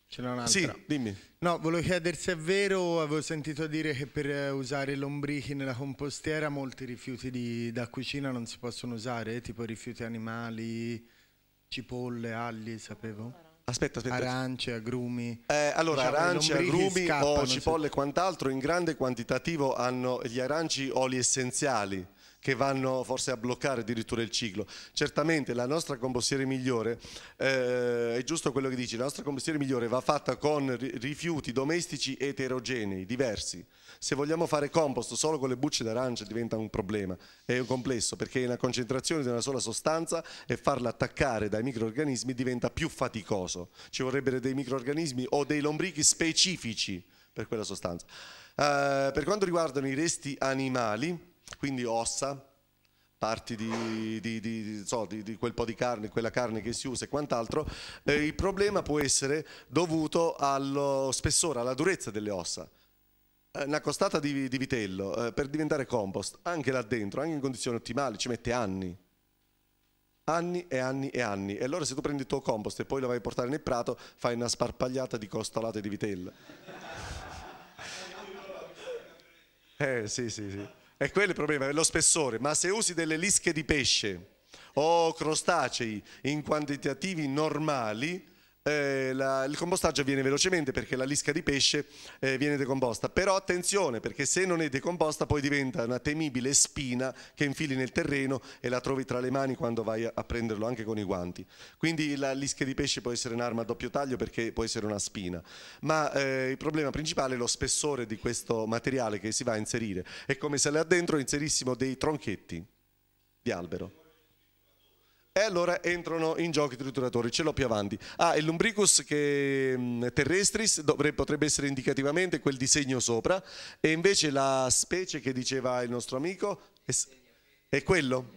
Ce n'è un'altra. Sì, dimmi. No, volevo chiedere se è vero, avevo sentito dire che per eh, usare lombrichi nella compostiera molti rifiuti di, da cucina non si possono usare, eh, tipo rifiuti animali, cipolle, agli, sapevo. Aspetta, aspetta. Arance, agrumi. Eh, allora, diciamo, arance, agrumi scappano, o cipolle e quant'altro, in grande quantitativo hanno gli aranci oli essenziali che vanno forse a bloccare addirittura il ciclo. Certamente la nostra compostiera migliore, eh, è giusto quello che dici, la nostra compostiera migliore va fatta con rifiuti domestici eterogenei, diversi. Se vogliamo fare compost solo con le bucce d'arancia diventa un problema, è un complesso perché la concentrazione di una sola sostanza e farla attaccare dai microorganismi diventa più faticoso. Ci vorrebbero dei microorganismi o dei lombrichi specifici per quella sostanza. Uh, per quanto riguardano i resti animali, quindi ossa, parti di, di, di, so, di, quel po' di carne, quella carne che si usa e quant'altro, eh, il problema può essere dovuto allo spessore, alla durezza delle ossa. Eh, una costata di, vitello eh, per diventare compost, anche là dentro, anche in condizioni ottimali, ci mette anni. Anni e anni e anni. E allora se tu prendi il tuo compost e poi lo vai a portare nel prato, fai una sparpagliata di costolate di vitello. eh sì, sì, sì è quello il problema, è lo spessore. Ma se usi delle lische di pesce o crostacei in quantitativi normali, eh, la, il compostaggio avviene velocemente perché la lisca di pesce eh, viene decomposta. Però attenzione perché se non è decomposta poi diventa una temibile spina che infili nel terreno e la trovi tra le mani quando vai a, prenderlo anche con i guanti. Quindi la lisca di pesce può essere un'arma a doppio taglio perché può essere una spina. Ma eh, il problema principale è lo spessore di questo materiale che si va a inserire. È come se là dentro inserissimo dei tronchetti di albero. E allora entrano in gioco i trituratori, ce l'ho più avanti. Ah, il lumbricus che, mm, terrestris dovrebbe, potrebbe essere indicativamente quel disegno sopra, e invece la specie che diceva il nostro amico è, è quello.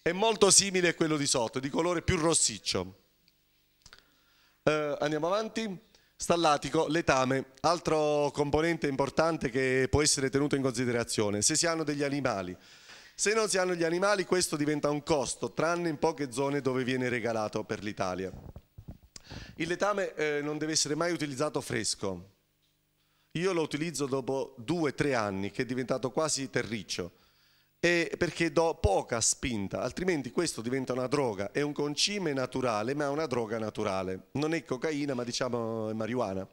È molto simile a quello di sotto, di colore più rossiccio. Eh, andiamo avanti. Stallatico, letame, altro componente importante che può essere tenuto in considerazione, se si hanno degli animali. Se non si hanno gli animali questo diventa un costo, tranne in poche zone dove viene regalato per l'Italia. Il letame eh, non deve essere mai utilizzato fresco. Io lo utilizzo dopo due o tre anni, che è diventato quasi terriccio, perché do poca spinta, altrimenti questo diventa una droga. È un concime naturale, ma è una droga naturale. Non è cocaina, ma diciamo è marijuana,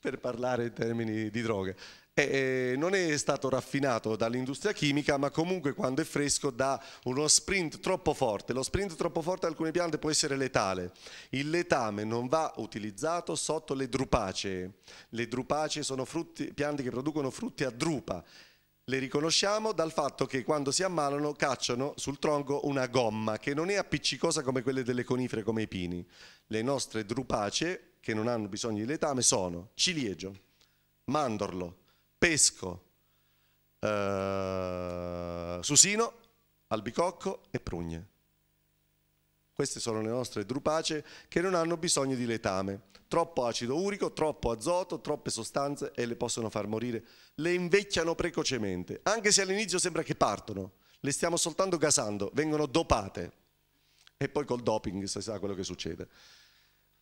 per parlare in termini di droghe. Eh, eh, non è stato raffinato dall'industria chimica, ma comunque quando è fresco dà uno sprint troppo forte. Lo sprint troppo forte a alcune piante può essere letale. Il letame non va utilizzato sotto le drupacee. Le drupacee sono frutti, piante che producono frutti a drupa. Le riconosciamo dal fatto che quando si ammalano cacciano sul tronco una gomma che non è appiccicosa come quelle delle conifere come i pini. Le nostre drupacee, che non hanno bisogno di letame, sono ciliegio, mandorlo, pesco, eh, susino, albicocco e prugne. Queste sono le nostre drupace che non hanno bisogno di letame. Troppo acido urico, troppo azoto, troppe sostanze e le possono far morire. Le invecchiano precocemente, anche se all'inizio sembra che partono. Le stiamo soltanto gasando, vengono dopate. E poi col doping si sa quello che succede.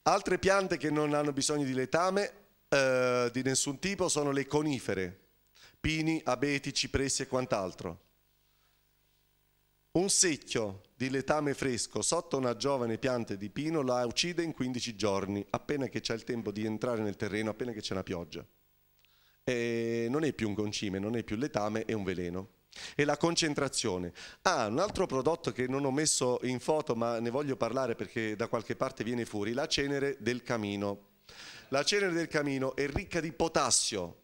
Altre piante che non hanno bisogno di letame eh, di nessun tipo sono le conifere, pini, abeti, cipressi e quant'altro. Un secchio di letame fresco sotto una giovane pianta di pino la uccide in 15 giorni, appena che c'è il tempo di entrare nel terreno, appena che c'è una pioggia. E non è più un concime, non è più letame, è un veleno. E la concentrazione. Ah, un altro prodotto che non ho messo in foto ma ne voglio parlare perché da qualche parte viene fuori, la cenere del camino. La cenere del camino è ricca di potassio.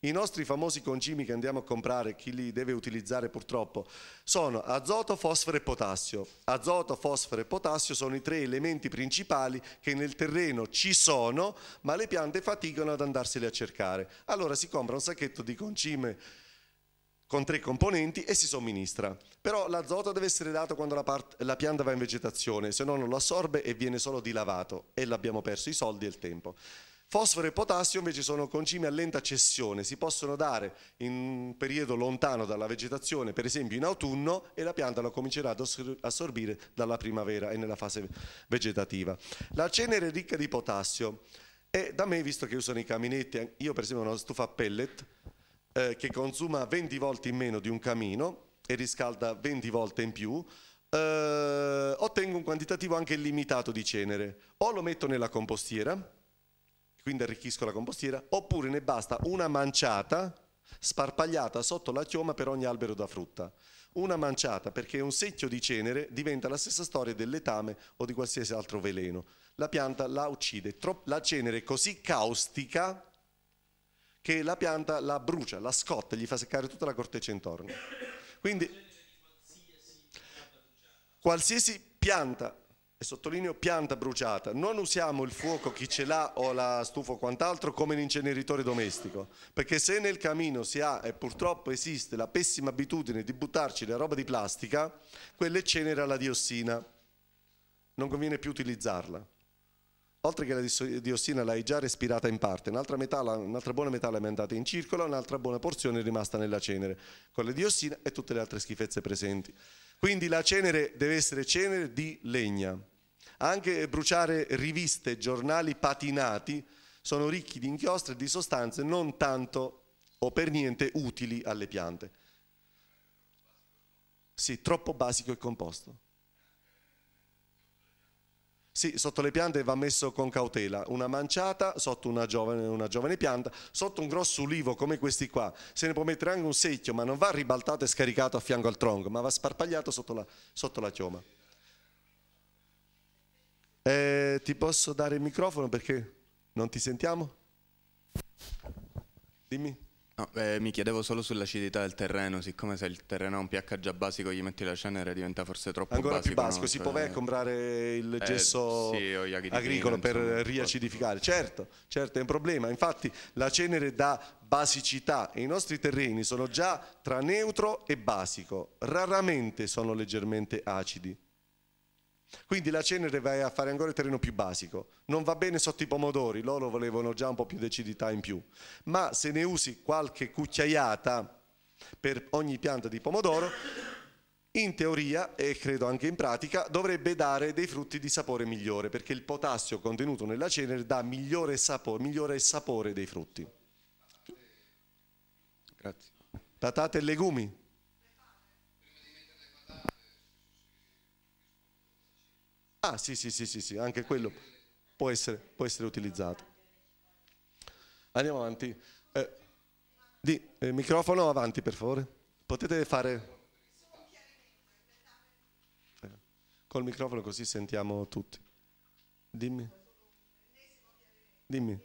I nostri famosi concimi che andiamo a comprare, chi li deve utilizzare purtroppo, sono azoto, fosforo e potassio. Azoto, fosforo e potassio sono i tre elementi principali che nel terreno ci sono, ma le piante faticano ad andarseli a cercare. Allora si compra un sacchetto di concime con tre componenti e si somministra. Però l'azoto deve essere dato quando la, la pianta va in vegetazione, se no non lo assorbe e viene solo dilavato e l'abbiamo perso i soldi e il tempo. Fosforo e potassio invece sono concimi a lenta cessione, si possono dare in un periodo lontano dalla vegetazione, per esempio in autunno, e la pianta lo comincerà ad assorbire dalla primavera e nella fase vegetativa. La cenere è ricca di potassio e da me, visto che usano i caminetti, io per esempio ho una stufa pellet eh, che consuma 20 volte in meno di un camino, e riscalda 20 volte in più, eh, ottengo un quantitativo anche limitato di cenere. O lo metto nella compostiera, quindi arricchisco la compostiera, oppure ne basta una manciata sparpagliata sotto la chioma per ogni albero da frutta. Una manciata perché un secchio di cenere diventa la stessa storia del letame o di qualsiasi altro veleno. La pianta la uccide, la cenere è così caustica che la pianta la brucia, la scotta, gli fa seccare tutta la corteccia intorno. Quindi qualsiasi pianta, e sottolineo pianta bruciata, non usiamo il fuoco chi ce l'ha o la stufa o quant'altro come l'inceneritore domestico, perché se nel camino si ha e purtroppo esiste la pessima abitudine di buttarci la roba di plastica, quella è incenera la diossina, non conviene più utilizzarla. Oltre che la diossina l'hai già respirata in parte, un'altra, un buona metà l'hai mandata in circolo, un'altra buona porzione è rimasta nella cenere, con le diossina e tutte le altre schifezze presenti. Quindi la cenere deve essere cenere di legna. Anche bruciare riviste, giornali patinati sono ricchi di inchiostri e di sostanze non tanto o per niente utili alle piante. Sì, troppo basico e composto. Sì, sotto le piante va messo con cautela, una manciata sotto una giovane, una giovane, pianta, sotto un grosso ulivo come questi qua, se ne può mettere anche un secchio, ma non va ribaltato e scaricato a fianco al tronco, ma va sparpagliato sotto la, sotto la chioma. Eh, ti posso dare il microfono perché non ti sentiamo? Dimmi. No, beh, mi chiedevo solo sull'acidità del terreno, siccome se il terreno ha un pH già basico gli metti la cenere diventa forse troppo Ancora basico. Ancora più basico, si cioè, può eh, comprare il eh, gesso sì, agricolo per riacidificare. Certo, certo, è un problema. Infatti la cenere dà basicità e i nostri terreni sono già tra neutro e basico, raramente sono leggermente acidi. Quindi la cenere vai a fare ancora il terreno più basico. Non va bene sotto i pomodori, loro volevano già un po' più di acidità in più. Ma se ne usi qualche cucchiaiata per ogni pianta di pomodoro, in teoria e credo anche in pratica dovrebbe dare dei frutti di sapore migliore perché il potassio contenuto nella cenere dà migliore sapore, migliore sapore dei frutti. Grazie. Patate e legumi? Ah sì, sì, sì, sì, sì anche quello può essere, può essere, utilizzato. Andiamo avanti. Eh, di, eh, microfono avanti per favore. Potete fare... Eh, col microfono così sentiamo tutti. Dimmi. Dimmi.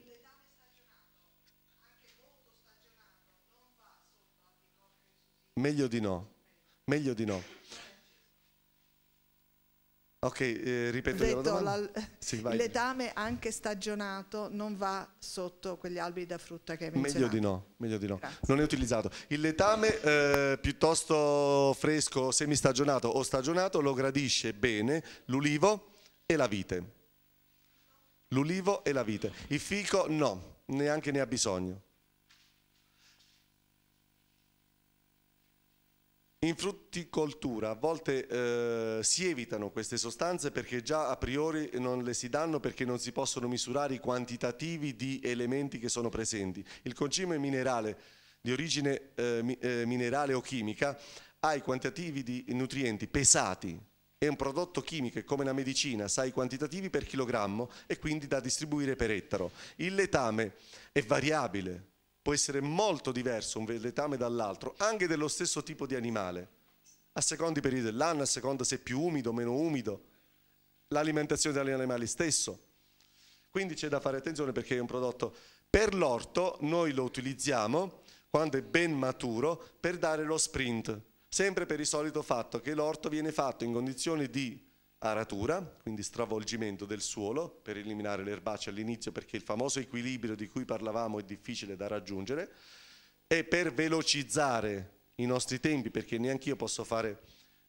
Meglio di no. Meglio di no. Ok, eh, ripeto Detto, la sì, il letame anche stagionato non va sotto quegli alberi da frutta che hai menzionato. Meglio di no, meglio di no. Grazie. Non è utilizzato. Il letame eh, piuttosto fresco, semistagionato o stagionato lo gradisce bene l'ulivo e la vite. L'ulivo e la vite. Il fico no, neanche ne ha bisogno. In frutticoltura a volte eh, si evitano queste sostanze perché già a priori non le si danno perché non si possono misurare i quantitativi di elementi che sono presenti. Il concime minerale di origine eh, mi, eh, minerale o chimica ha i quantitativi di nutrienti pesati, è un prodotto chimico, è come la medicina, sa i quantitativi per chilogrammo e quindi da distribuire per ettaro. Il letame è variabile, può essere molto diverso un letame dall'altro, anche dello stesso tipo di animale, a seconda i periodi dell'anno, a seconda se è più umido o meno umido, l'alimentazione degli animali stesso. Quindi c'è da fare attenzione perché è un prodotto per l'orto, noi lo utilizziamo quando è ben maturo per dare lo sprint, sempre per il solito fatto che l'orto viene fatto in condizioni di aratura, quindi stravolgimento del suolo per eliminare le erbacce all'inizio perché il famoso equilibrio di cui parlavamo è difficile da raggiungere e per velocizzare i nostri tempi perché neanche io posso fare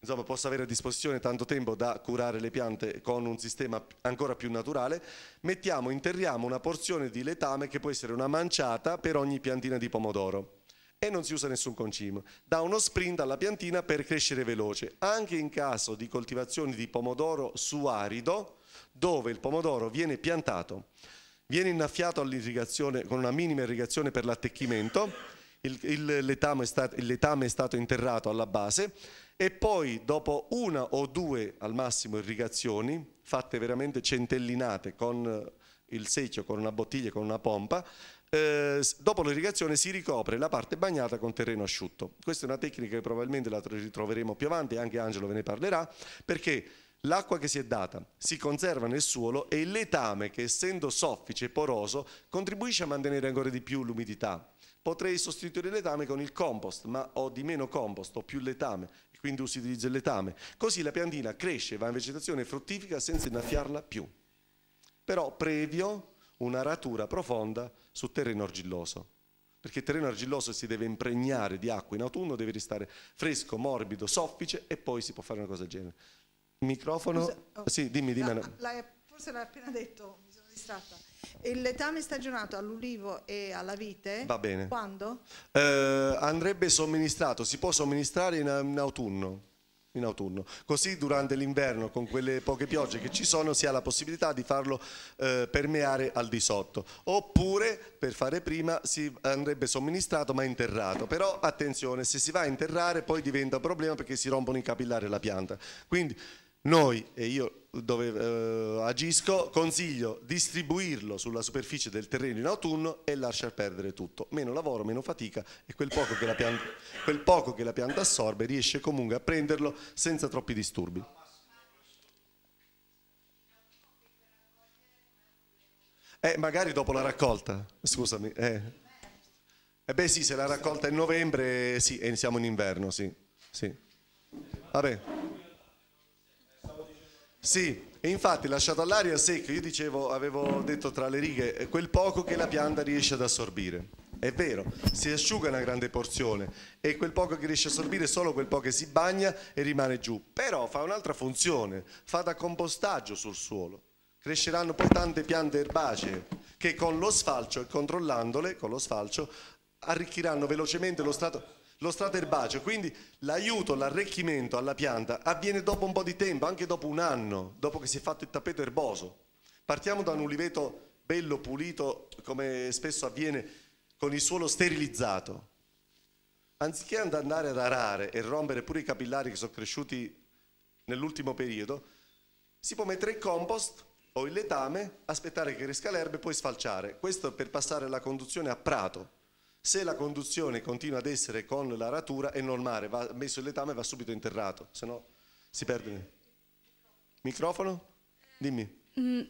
insomma posso avere a disposizione tanto tempo da curare le piante con un sistema ancora più naturale mettiamo interriamo una porzione di letame che può essere una manciata per ogni piantina di pomodoro e non si usa nessun concime. Dà uno sprint alla piantina per crescere veloce, anche in caso di coltivazioni di pomodoro su arido, dove il pomodoro viene piantato, viene innaffiato con una minima irrigazione per l'attecchimento, il, il, letame sta, il letame è stato interrato alla base e poi dopo una o due al massimo irrigazioni, fatte veramente centellinate con il secchio, con una bottiglia, con una pompa, eh, dopo l'irrigazione si ricopre la parte bagnata con terreno asciutto. Questa è una tecnica che probabilmente la ritroveremo più avanti, anche Angelo ve ne parlerà, perché l'acqua che si è data si conserva nel suolo e il letame che essendo soffice e poroso contribuisce a mantenere ancora di più l'umidità. Potrei sostituire il letame con il compost, ma ho di meno compost, ho più letame, e quindi si utilizza il letame. Così la piantina cresce, va in vegetazione e fruttifica senza innaffiarla più. Però previo una ratura profonda su terreno argilloso, perché il terreno argilloso si deve impregnare di acqua in autunno, deve restare fresco, morbido, soffice e poi si può fare una cosa del genere. Microfono? Scusa, oh, sì, dimmi, dimmi. La, la, forse l'hai appena detto, mi sono distratta. Il letame stagionato all'ulivo e alla vite? Va bene. Quando? Eh, andrebbe somministrato, si può somministrare in, in autunno in autunno. Così durante l'inverno con quelle poche piogge che ci sono si ha la possibilità di farlo eh, permeare al di sotto. Oppure per fare prima si andrebbe somministrato ma interrato. Però attenzione, se si va a interrare poi diventa un problema perché si rompono i capillari la pianta. Quindi noi, e io dove eh, agisco consiglio distribuirlo sulla superficie del terreno in autunno e lasciar perdere tutto meno lavoro, meno fatica e quel poco che la pianta, poco che la pianta assorbe riesce comunque a prenderlo senza troppi disturbi eh, magari dopo la raccolta scusami eh. eh beh sì, se la raccolta è in novembre sì, e siamo in inverno sì, sì. vabbè sì, e infatti lasciato all'aria secco, io dicevo, avevo detto tra le righe, eh, quel poco che la pianta riesce ad assorbire. È vero, si asciuga una grande porzione e quel poco che riesce a assorbire è solo quel poco che si bagna e rimane giù, però fa un'altra funzione, fa da compostaggio sul suolo. Cresceranno poi tante piante erbacee che con lo sfalcio e controllandole, con lo sfalcio, arricchiranno velocemente lo stato lo strato erbaceo, quindi l'aiuto, l'arricchimento alla pianta avviene dopo un po' di tempo, anche dopo un anno, dopo che si è fatto il tappeto erboso. Partiamo da un uliveto bello, pulito, come spesso avviene con il suolo sterilizzato. Anziché andare ad arare e rompere pure i capillari che sono cresciuti nell'ultimo periodo, si può mettere il compost o il letame, aspettare che cresca l'erba e poi sfalciare. Questo per passare la conduzione a prato. Se la conduzione continua ad essere con la ratura è normale, va messo il letame e va subito interrato, se no si perde. Microfono? Dimmi. Mm,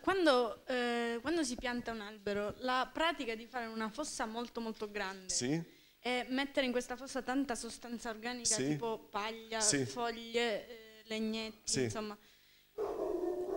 quando, eh, quando, si pianta un albero, la pratica di fare una fossa molto molto grande sì. e mettere in questa fossa tanta sostanza organica sì. tipo paglia, sì. foglie, eh, legnetti, insomma,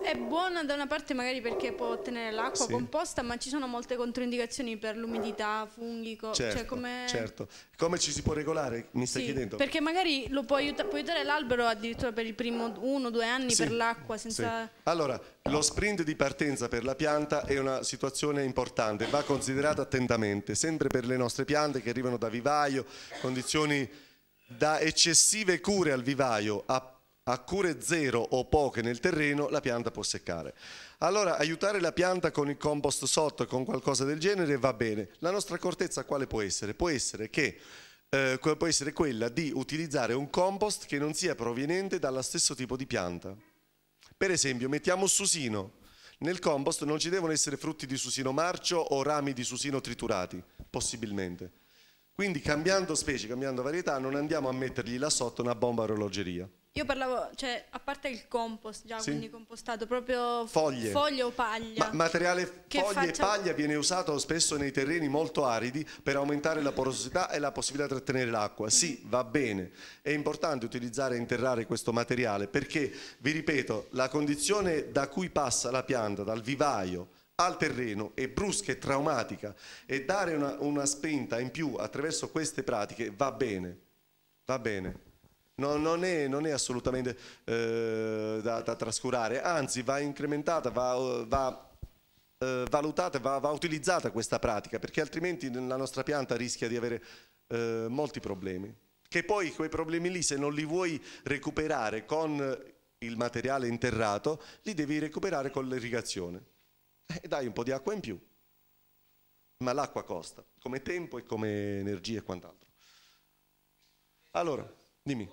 è buona da una parte magari perché può ottenere l'acqua sì. composta, ma ci sono molte controindicazioni per l'umidità, funghi, cioè certo, cioè come... certo. Come ci si può regolare? Mi stai sì, chiedendo? Perché magari lo può aiuta aiutare l'albero addirittura per il primo uno o due anni sì, per l'acqua senza... Allora, lo sprint di partenza per la pianta è una situazione importante, va considerata attentamente, sempre per le nostre piante che arrivano da vivaio, condizioni da eccessive cure al vivaio a a cure zero o poche nel terreno la pianta può seccare. Allora aiutare la pianta con il compost sotto, con qualcosa del genere va bene. La nostra accortezza quale può essere? Può essere, che, eh, può essere quella di utilizzare un compost che non sia proveniente dallo stesso tipo di pianta. Per esempio mettiamo susino. Nel compost non ci devono essere frutti di susino marcio o rami di susino triturati, possibilmente. Quindi cambiando specie, cambiando varietà, non andiamo a mettergli là sotto una bomba orologeria. Io parlavo, cioè, a parte il compost, già sì. quindi compostato, proprio foglie, foglie o paglia. Ma materiale che foglie faccia... e paglia viene usato spesso nei terreni molto aridi per aumentare la porosità e la possibilità di trattenere l'acqua. Sì, mhm. va bene. È importante utilizzare e interrare questo materiale perché, vi ripeto, la condizione da cui passa la pianta, dal vivaio, al terreno è brusca e traumatica e dare una, una spinta in più attraverso queste pratiche va bene, va bene no, non, è, non, è, assolutamente eh, da, da, trascurare, anzi va incrementata, va, va eh, valutata, va, va, utilizzata questa pratica, perché altrimenti la nostra pianta rischia di avere eh, molti problemi. Che poi quei problemi lì, se non li vuoi recuperare con il materiale interrato, li devi recuperare con l'irrigazione. E eh, dai un po' di acqua in più. Ma l'acqua costa, come tempo e come energia e quant'altro. Allora, dimmi.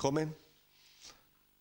Come?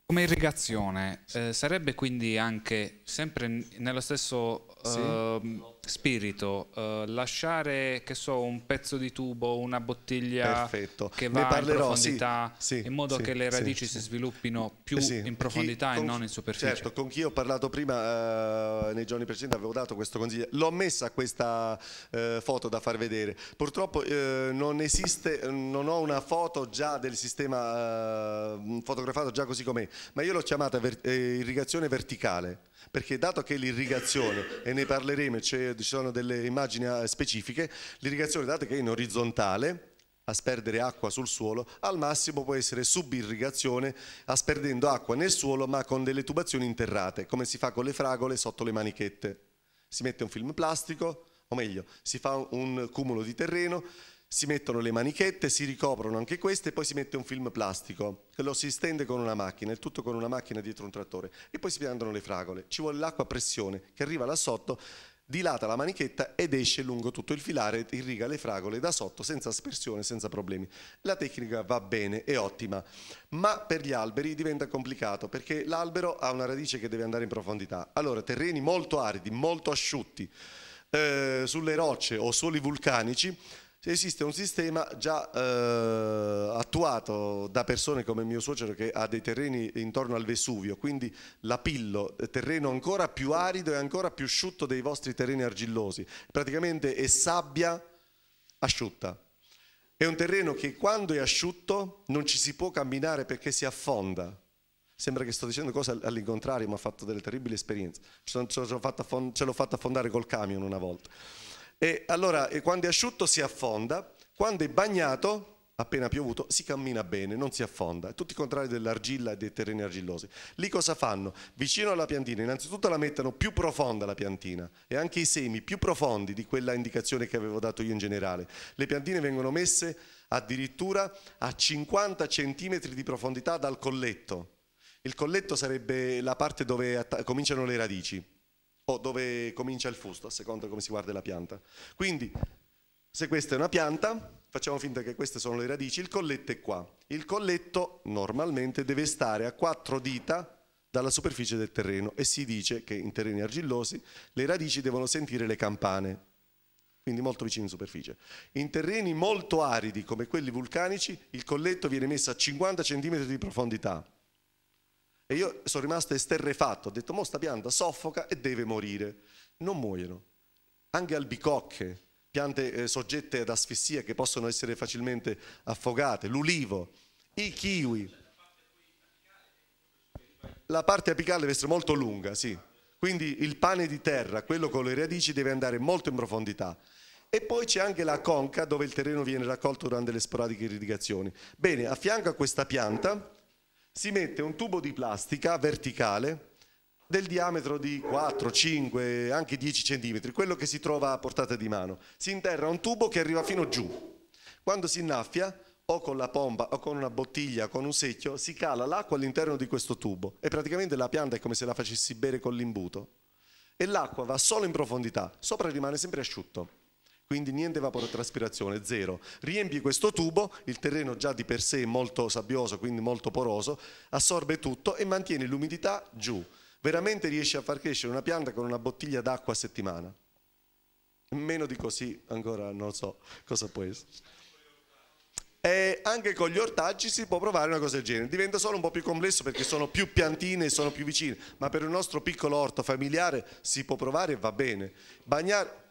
Come irrigazione, eh, sarebbe quindi anche sempre nello stesso... Sì? Uh, spirito, eh, lasciare che so, un pezzo di tubo, una bottiglia Perfetto. che va parlerò, in profondità sì, sì, in modo sì, che le radici si sviluppino eh, più in profondità chi, e non in superficie. Certo, con chi ho parlato prima eh, nei giorni precedenti avevo dato questo consiglio. L'ho messa questa eh, foto da far vedere. Purtroppo eh, non esiste, non ho una foto già del sistema eh, fotografato già così com'è, ma io l'ho chiamata ver irrigazione verticale perché dato che l'irrigazione, e ne parleremo, ci sono delle immagini eh, specifiche, l'irrigazione dato che è in orizzontale, asperdere acqua sul suolo, al massimo può essere subirrigazione asperdendo acqua nel suolo ma con delle tubazioni interrate, come si fa con le fragole sotto le manichette. Si mette un film plastico, o meglio, si fa un cumulo di terreno, si mettono le manichette, si ricoprono anche queste e poi si mette un film plastico che lo si stende con una macchina, il tutto con una macchina dietro un trattore e poi si piantano le fragole. Ci vuole l'acqua a pressione che arriva là sotto, dilata la manichetta ed esce lungo tutto il filare, irriga le fragole da sotto senza aspersione, senza problemi. La tecnica va bene, è ottima, ma per gli alberi diventa complicato perché l'albero ha una radice che deve andare in profondità. Allora, terreni molto aridi, molto asciutti, eh, sulle rocce o suoli vulcanici, esiste un sistema già eh, attuato da persone come mio suocero che ha dei terreni intorno al Vesuvio, quindi la Pillo, terreno ancora più arido e ancora più asciutto dei vostri terreni argillosi, praticamente è sabbia asciutta. È un terreno che quando è asciutto non ci si può camminare perché si affonda. Sembra che sto dicendo cose all'incontrario, ma ho fatto delle terribili esperienze. Ce l'ho fatto affondare col camion una volta. E allora quando è asciutto si affonda, quando è bagnato appena piovuto, si cammina bene, non si affonda. È tutto il contrario dell'argilla e dei terreni argillosi. Lì cosa fanno? Vicino alla piantina, innanzitutto la mettono più profonda la piantina e anche i semi più profondi di quella indicazione che avevo dato io in generale. Le piantine vengono messe addirittura a 50 cm di profondità dal colletto. Il colletto sarebbe la parte dove cominciano le radici o dove comincia il fusto, a seconda come si guarda la pianta. Quindi, se questa è una pianta, facciamo finta che queste sono le radici, il colletto è qua. Il colletto normalmente deve stare a quattro dita dalla superficie del terreno e si dice che in terreni argillosi le radici devono sentire le campane, quindi molto vicino in superficie. In terreni molto aridi come quelli vulcanici il colletto viene messo a 50 cm di profondità e io sono rimasto esterrefatto, ho detto, mo sta pianta soffoca e deve morire. Non muoiono. Anche albicocche, piante eh, soggette ad asfissia che possono essere facilmente affogate, l'ulivo, i kiwi. La parte apicale deve essere molto lunga, sì. Quindi il pane di terra, quello con le radici, deve andare molto in profondità. E poi c'è anche la conca dove il terreno viene raccolto durante le sporadiche irrigazioni. Bene, a fianco a questa pianta si mette un tubo di plastica verticale del diametro di 4, 5, anche 10 cm, quello che si trova a portata di mano. Si interra un tubo che arriva fino giù. Quando si innaffia, o con la pompa o con una bottiglia, con un secchio, si cala l'acqua all'interno di questo tubo e praticamente la pianta è come se la facessi bere con l'imbuto. E l'acqua va solo in profondità, sopra rimane sempre asciutto quindi niente evaporotraspirazione, zero. Riempi questo tubo, il terreno già di per sé è molto sabbioso, quindi molto poroso, assorbe tutto e mantiene l'umidità giù. Veramente riesci a far crescere una pianta con una bottiglia d'acqua a settimana. Meno di così ancora non so cosa può essere. E anche con gli ortaggi si può provare una cosa del genere. Diventa solo un po' più complesso perché sono più piantine e sono più vicine, ma per il nostro piccolo orto familiare si può provare e va bene. Bagnare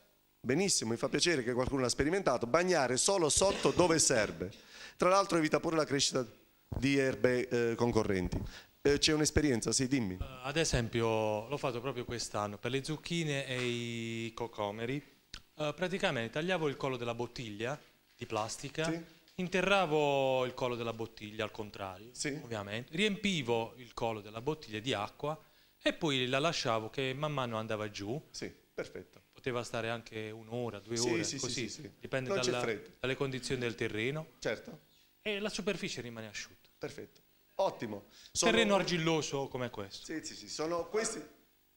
benissimo, mi fa piacere che qualcuno l'ha sperimentato, bagnare solo sotto dove serve. Tra l'altro evita pure la crescita di erbe eh, concorrenti. Eh, c'è un'esperienza, sì, dimmi. Ad esempio, l'ho fatto proprio quest'anno per le zucchine e i cocomeri. Eh, praticamente tagliavo il collo della bottiglia di plastica, sì. interravo il collo della bottiglia al contrario, sì. ovviamente, riempivo il collo della bottiglia di acqua e poi la lasciavo che man mano andava giù. Sì, perfetto poteva stare anche un'ora, due sì, ore, sì, così, sì, dipende dalla, dalle condizioni del terreno. Certo. E la superficie rimane asciutta. Perfetto. Ottimo. Sono... Terreno argilloso come questo. Sì, sì, sì. Sono questi,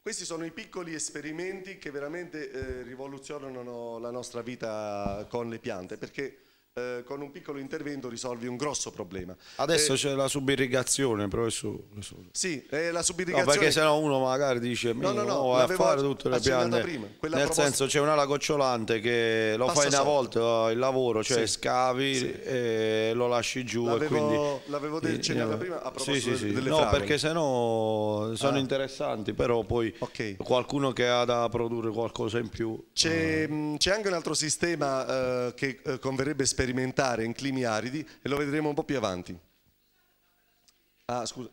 questi sono i piccoli esperimenti che veramente eh, rivoluzionano la nostra vita con le piante, perché eh, con un piccolo intervento risolvi un grosso problema. Adesso eh, c'è la subirrigazione, professore. Sì, eh, la subirrigazione. No, perché sennò uno magari dice: No, no, no, no a fare tutte le piante. Prima, Nel proposta... senso, c'è un'ala gocciolante che lo Passa fai una sotto. volta eh, il lavoro, cioè sì. scavi sì. e lo lasci giù. L'avevo quindi... cennato eh, prima a proposito sì, delle, sì. delle No, fragole. perché sennò sono ah. interessanti, però poi okay. qualcuno che ha da produrre qualcosa in più. C'è, uh... anche un altro sistema che converrebbe spesso sperimentare in climi aridi e lo vedremo un po' più avanti. Ah, scusa.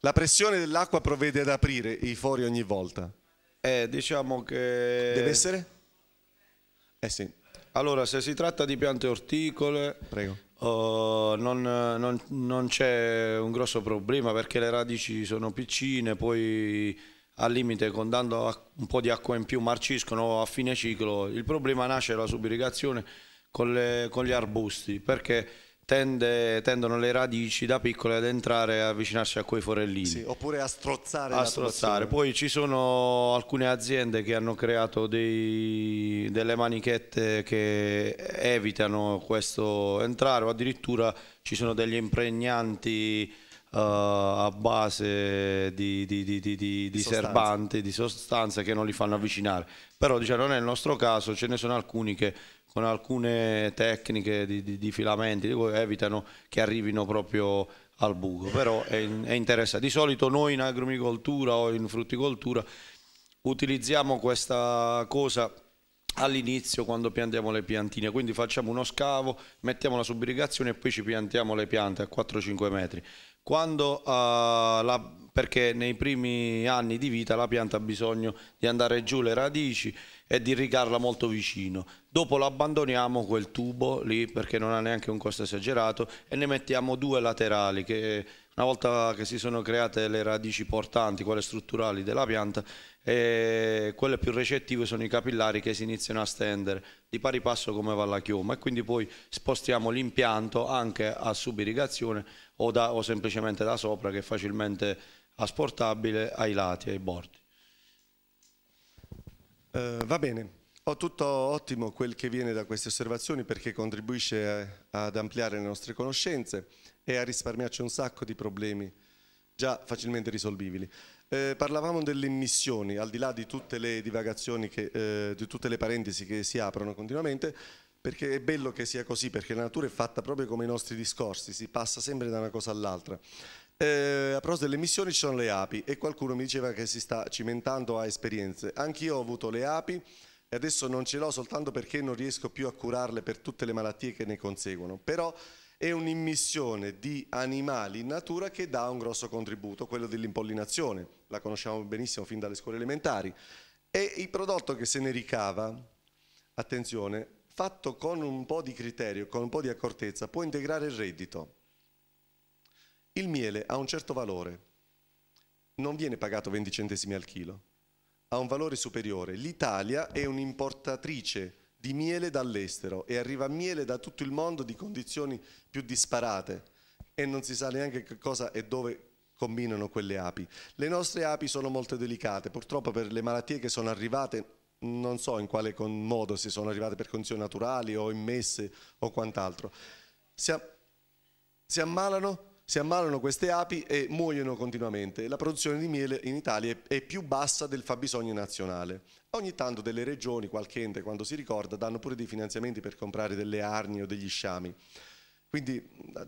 La pressione dell'acqua provvede ad aprire i fori ogni volta. Eh, diciamo che... Deve essere? Eh sì. Allora, se si tratta di piante orticole, oh, non, non, non c'è un grosso problema perché le radici sono piccine, poi al limite con dando un po' di acqua in più marciscono a fine ciclo. Il problema nasce la subirrigazione con, le, con gli arbusti perché tende, tendono le radici da piccole ad entrare e avvicinarsi a quei forellini. Sì, oppure a strozzare. A strozzare. Poi ci sono alcune aziende che hanno creato dei, delle manichette che evitano questo entrare o addirittura ci sono degli impregnanti eh, a base di, di, di, di, di serbanti, di sostanze che non li fanno avvicinare. Però diciamo, non è il nostro caso, ce ne sono alcuni che con alcune tecniche di, filamenti evitano che arrivino proprio al buco, però è, è interessante. Di solito noi in agrumicoltura o in frutticoltura utilizziamo questa cosa all'inizio quando piantiamo le piantine, quindi facciamo uno scavo, mettiamo la subirrigazione e poi ci piantiamo le piante a 4-5 metri. Quando, uh, la, perché nei primi anni di vita la pianta ha bisogno di andare giù le radici e di irrigarla molto vicino. Dopo lo abbandoniamo quel tubo lì perché non ha neanche un costo esagerato e ne mettiamo due laterali che una volta che si sono create le radici portanti, quelle strutturali della pianta, e quelle più recettive sono i capillari che si iniziano a stendere di pari passo come va la chioma e quindi poi spostiamo l'impianto anche a subirrigazione o, da, o semplicemente da sopra che è facilmente asportabile ai lati, ai bordi. Eh, va bene, ho tutto ottimo quel che viene da queste osservazioni perché contribuisce a, eh, ad ampliare le nostre conoscenze e a risparmiarci un sacco di problemi già facilmente risolvibili. Eh, parlavamo delle immissioni, al di là di tutte le divagazioni, che, eh, di tutte le parentesi che si aprono continuamente, perché è bello che sia così, perché la natura è fatta proprio come i nostri discorsi, si passa sempre da una cosa all'altra. Eh, a proposito delle missioni ci sono le api e qualcuno mi diceva che si sta cimentando a esperienze. Anch'io ho avuto le api e adesso non ce l'ho soltanto perché non riesco più a curarle per tutte le malattie che ne conseguono, però è un'immissione di animali in natura che dà un grosso contributo, quello dell'impollinazione, la conosciamo benissimo fin dalle scuole elementari, e il prodotto che se ne ricava, attenzione, fatto con un po' di criterio, con un po' di accortezza, può integrare il reddito. Il miele ha un certo valore, non viene pagato 20 centesimi al chilo, ha un valore superiore. L'Italia è un'importatrice di miele dall'estero e arriva miele da tutto il mondo di condizioni più disparate e non si sa neanche che cosa e dove combinano quelle api. Le nostre api sono molto delicate, purtroppo per le malattie che sono arrivate non so in quale modo, se sono arrivate per condizioni naturali o immesse o quant'altro. Si, si, ammalano, si ammalano queste api e muoiono continuamente. La produzione di miele in Italia è, è più bassa del fabbisogno nazionale. Ogni tanto delle regioni, qualche ente, quando si ricorda, danno pure dei finanziamenti per comprare delle arnie o degli sciami. Quindi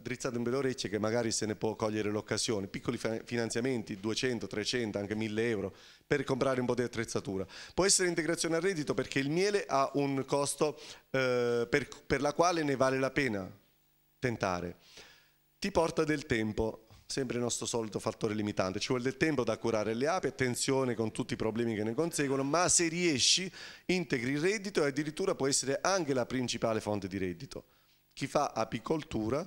Drizzato in Belorecce che magari se ne può cogliere l'occasione, piccoli finanziamenti, 200, 300, anche 1000 euro per comprare un po' di attrezzatura. Può essere integrazione al reddito perché il miele ha un costo eh, per, per la quale ne vale la pena tentare. Ti porta del tempo, sempre il nostro solito fattore limitante. Ci vuole del tempo da curare le api, attenzione con tutti i problemi che ne conseguono, ma se riesci integri il reddito e addirittura può essere anche la principale fonte di reddito. Chi fa apicoltura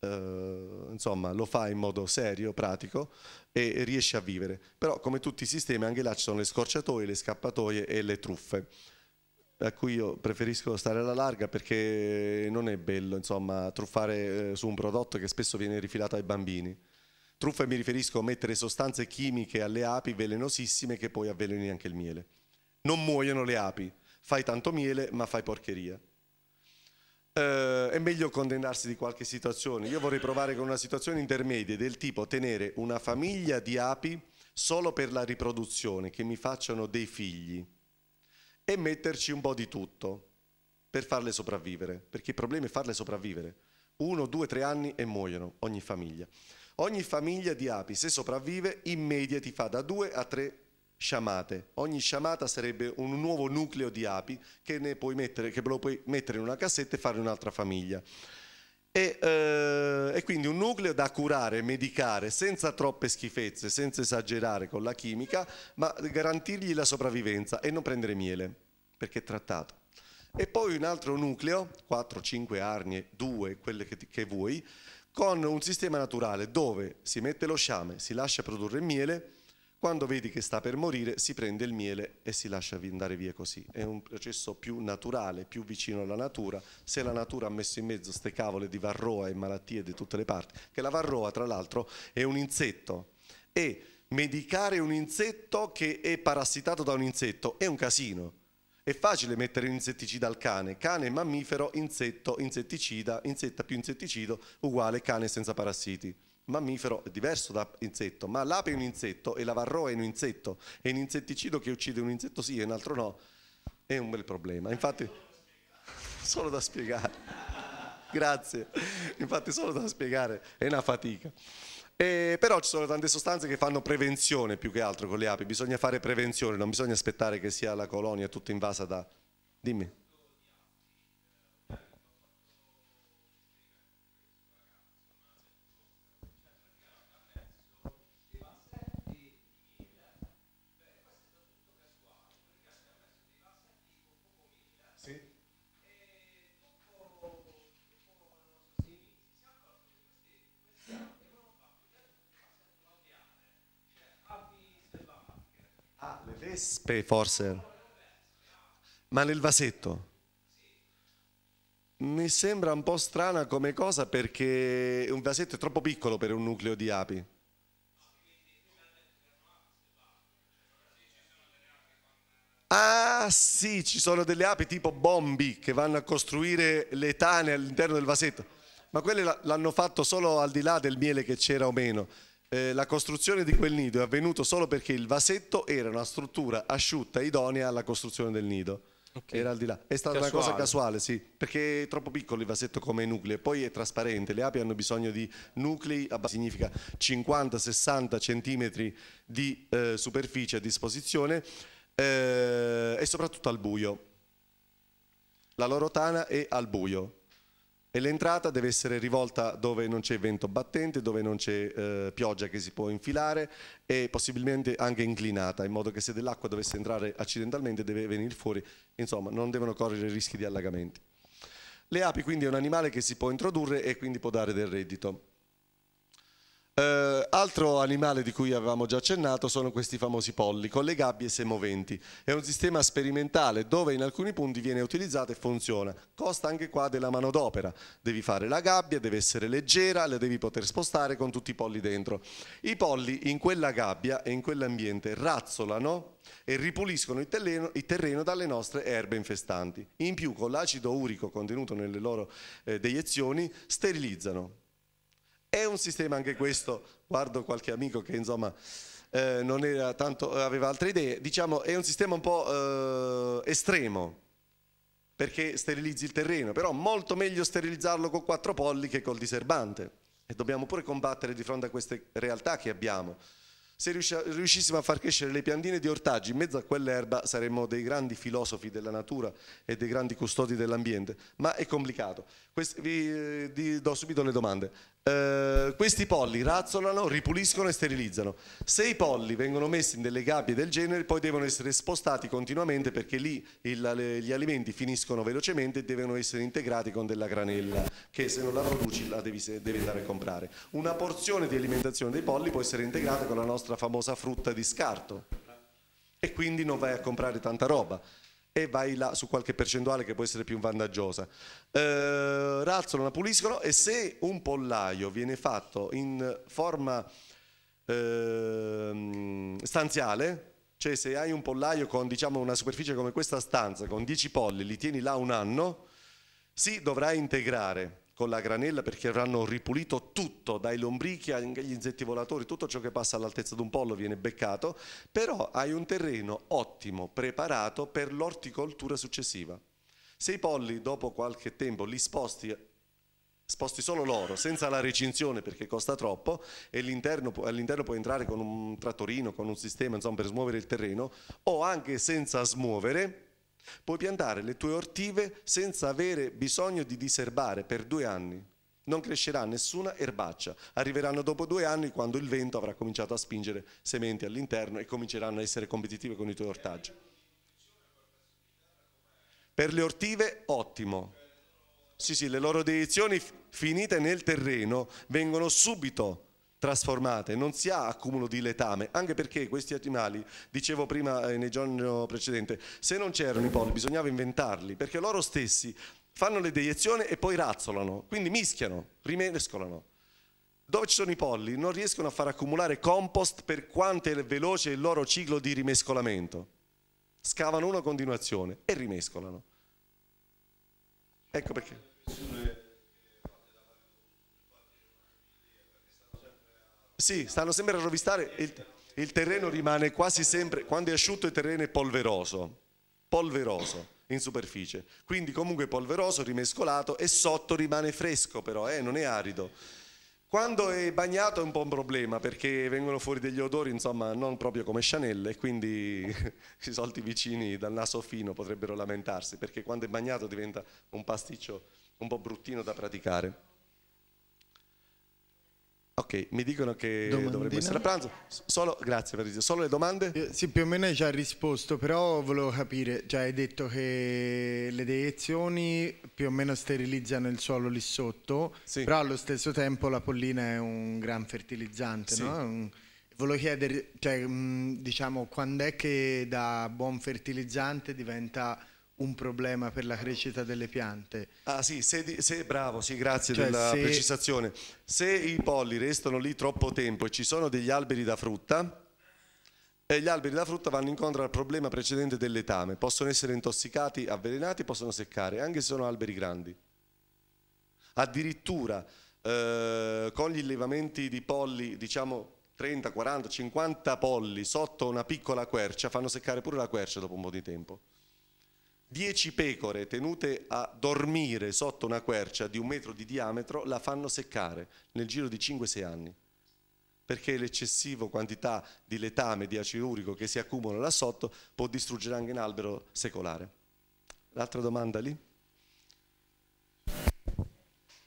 eh, insomma, lo fa in modo serio, pratico e riesce a vivere. Però come tutti i sistemi anche là ci sono le scorciatoie, le scappatoie e le truffe a cui io preferisco stare alla larga perché non è bello insomma, truffare eh, su un prodotto che spesso viene rifilato ai bambini. truffe mi riferisco a mettere sostanze chimiche alle api velenosissime che poi avveleni anche il miele. Non muoiono le api, fai tanto miele ma fai porcheria eh, è meglio condannarsi di qualche situazione. Io vorrei provare con una situazione intermedia del tipo tenere una famiglia di api solo per la riproduzione, che mi facciano dei figli e metterci un po' di tutto per farle sopravvivere, perché il problema è farle sopravvivere. Uno, due, tre anni e muoiono ogni famiglia. Ogni famiglia di api, se sopravvive, in media ti fa da due a tre sciamate. Ogni sciamata sarebbe un nuovo nucleo di api che, ne puoi mettere, che lo puoi mettere in una cassetta e fare un'altra famiglia. E, eh, e quindi un nucleo da curare, medicare, senza troppe schifezze, senza esagerare con la chimica, ma garantirgli la sopravvivenza e non prendere miele, perché è trattato. E poi un altro nucleo, 4-5 arnie, 2, quelle che, che vuoi, con un sistema naturale dove si mette lo sciame, si lascia produrre miele, quando vedi che sta per morire si prende il miele e si lascia andare via così. È un processo più naturale, più vicino alla natura. Se la natura ha messo in mezzo ste cavole di varroa e malattie di tutte le parti, che la varroa tra l'altro è un insetto e medicare un insetto che è parassitato da un insetto è un casino. È facile mettere un insetticida al cane, cane mammifero, insetto, insetticida, insetta più insetticido uguale cane senza parassiti mammifero è diverso da insetto, ma l'ape è un insetto e la varroa è un insetto, è un insetticido che uccide un insetto sì e un altro no, è un bel problema. Infatti, solo da spiegare, grazie, infatti solo da spiegare è una fatica. E però ci sono tante sostanze che fanno prevenzione più che altro con le api, bisogna fare prevenzione, non bisogna aspettare che sia la colonia tutta invasa da... Dimmi. spe forse, ma nel vasetto. Mi sembra un po' strana come cosa perché un vasetto è troppo piccolo per un nucleo di api. Ah sì, ci sono delle api tipo bombi che vanno a costruire le tane all'interno del vasetto, ma quelle l'hanno fatto solo al di là del miele che c'era o meno eh, la costruzione di quel nido è avvenuta solo perché il vasetto era una struttura asciutta idonea alla costruzione del nido. Okay. Era al di là. È stata casuale. una cosa casuale, sì, perché è troppo piccolo il vasetto come nucleo, poi è trasparente, le api hanno bisogno di nuclei, significa 50-60 cm di eh, superficie a disposizione eh, e soprattutto al buio. La loro tana è al buio, e l'entrata deve essere rivolta dove non c'è vento battente, dove non c'è eh, pioggia che si può infilare e possibilmente anche inclinata, in modo che se dell'acqua dovesse entrare accidentalmente deve venire fuori, insomma non devono correre rischi di allagamenti. Le api quindi è un animale che si può introdurre e quindi può dare del reddito. Eh, altro animale di cui avevamo già accennato sono questi famosi polli, con le gabbie semoventi. È un sistema sperimentale dove in alcuni punti viene utilizzato e funziona. Costa anche qua della manodopera. Devi fare la gabbia, deve essere leggera, la devi poter spostare con tutti i polli dentro. I polli in quella gabbia e in quell'ambiente razzolano e ripuliscono il terreno, il terreno, dalle nostre erbe infestanti. In più, con l'acido urico contenuto nelle loro eh, deiezioni, sterilizzano. È un sistema anche questo, guardo qualche amico che insomma eh, non era tanto, aveva altre idee, diciamo è un sistema un po' eh, estremo perché sterilizzi il terreno, però molto meglio sterilizzarlo con quattro polli che col diserbante e dobbiamo pure combattere di fronte a queste realtà che abbiamo. Se riuscissimo a far crescere le piantine di ortaggi in mezzo a quell'erba saremmo dei grandi filosofi della natura e dei grandi custodi dell'ambiente, ma è complicato. Questi, vi, vi, eh, do subito le domande. Eh, questi polli razzolano, ripuliscono e sterilizzano. Se i polli vengono messi in delle gabbie del genere, poi devono essere spostati continuamente perché lì il, le, gli alimenti finiscono velocemente e devono essere integrati con della granella, che se non la produci la devi, devi andare a comprare. Una porzione di alimentazione dei polli può essere integrata con la nostra famosa frutta di scarto e quindi non vai a comprare tanta roba e vai là su qualche percentuale che può essere più vantaggiosa. Eh, razzolano, la puliscono e se un pollaio viene fatto in forma eh, stanziale, cioè se hai un pollaio con diciamo, una superficie come questa stanza, con 10 polli, li tieni là un anno, si dovrà integrare con la granella perché avranno ripulito tutto, dai lombrichi agli insetti volatori, tutto ciò che passa all'altezza di un pollo viene beccato, però hai un terreno ottimo, preparato per l'orticoltura successiva. Se i polli dopo qualche tempo li sposti sposti solo loro, senza la recinzione perché costa troppo e all'interno puoi entrare con un trattorino, con un sistema insomma, per smuovere il terreno o anche senza smuovere Puoi piantare le tue ortive senza avere bisogno di diserbare per due anni. Non crescerà nessuna erbaccia. Arriveranno dopo due anni quando il vento avrà cominciato a spingere sementi all'interno e cominceranno a essere competitive con i tuoi ortaggi. Per le ortive ottimo. Sì, sì, le loro dedizioni finite nel terreno vengono subito trasformate, non si ha accumulo di letame, anche perché questi animali, dicevo prima eh, nei giorni precedenti, se non c'erano i polli bisognava inventarli, perché loro stessi fanno le deiezioni e poi razzolano, quindi mischiano, rimescolano. Dove ci sono i polli non riescono a far accumulare compost per quanto è veloce il loro ciclo di rimescolamento. Scavano una continuazione e rimescolano. Ecco perché. Sì, stanno sempre a rovistare, il, il terreno rimane quasi sempre, quando è asciutto il terreno è polveroso, polveroso in superficie, quindi comunque polveroso, rimescolato e sotto rimane fresco però, eh, non è arido. Quando è bagnato è un po' un problema perché vengono fuori degli odori, insomma, non proprio come Chanel e quindi i soliti vicini dal naso fino potrebbero lamentarsi perché quando è bagnato diventa un pasticcio un po' bruttino da praticare. Ok, mi dicono che Domandina. dovremmo essere a pranzo. Solo, grazie Fabrizio, solo le domande? Eh, sì, più o meno hai già risposto, però volevo capire, cioè hai detto che le deiezioni più o meno sterilizzano il suolo lì sotto, sì. però allo stesso tempo la pollina è un gran fertilizzante, sì. no? Un, volevo chiedere, cioè, mh, diciamo, quando è che da buon fertilizzante diventa un problema per la crescita delle piante. Ah sì, se, se bravo, sì, grazie cioè, della se... precisazione. Se i polli restano lì troppo tempo e ci sono degli alberi da frutta, e gli alberi da frutta vanno incontro al problema precedente dell'etame, possono essere intossicati, avvelenati, possono seccare, anche se sono alberi grandi. Addirittura eh, con gli allevamenti di polli, diciamo 30, 40, 50 polli sotto una piccola quercia, fanno seccare pure la quercia dopo un po' di tempo. 10 pecore tenute a dormire sotto una quercia di un metro di diametro la fanno seccare nel giro di 5-6 anni perché l'eccessiva quantità di letame, di acido urico che si accumula là sotto può distruggere anche un albero secolare. L'altra domanda lì?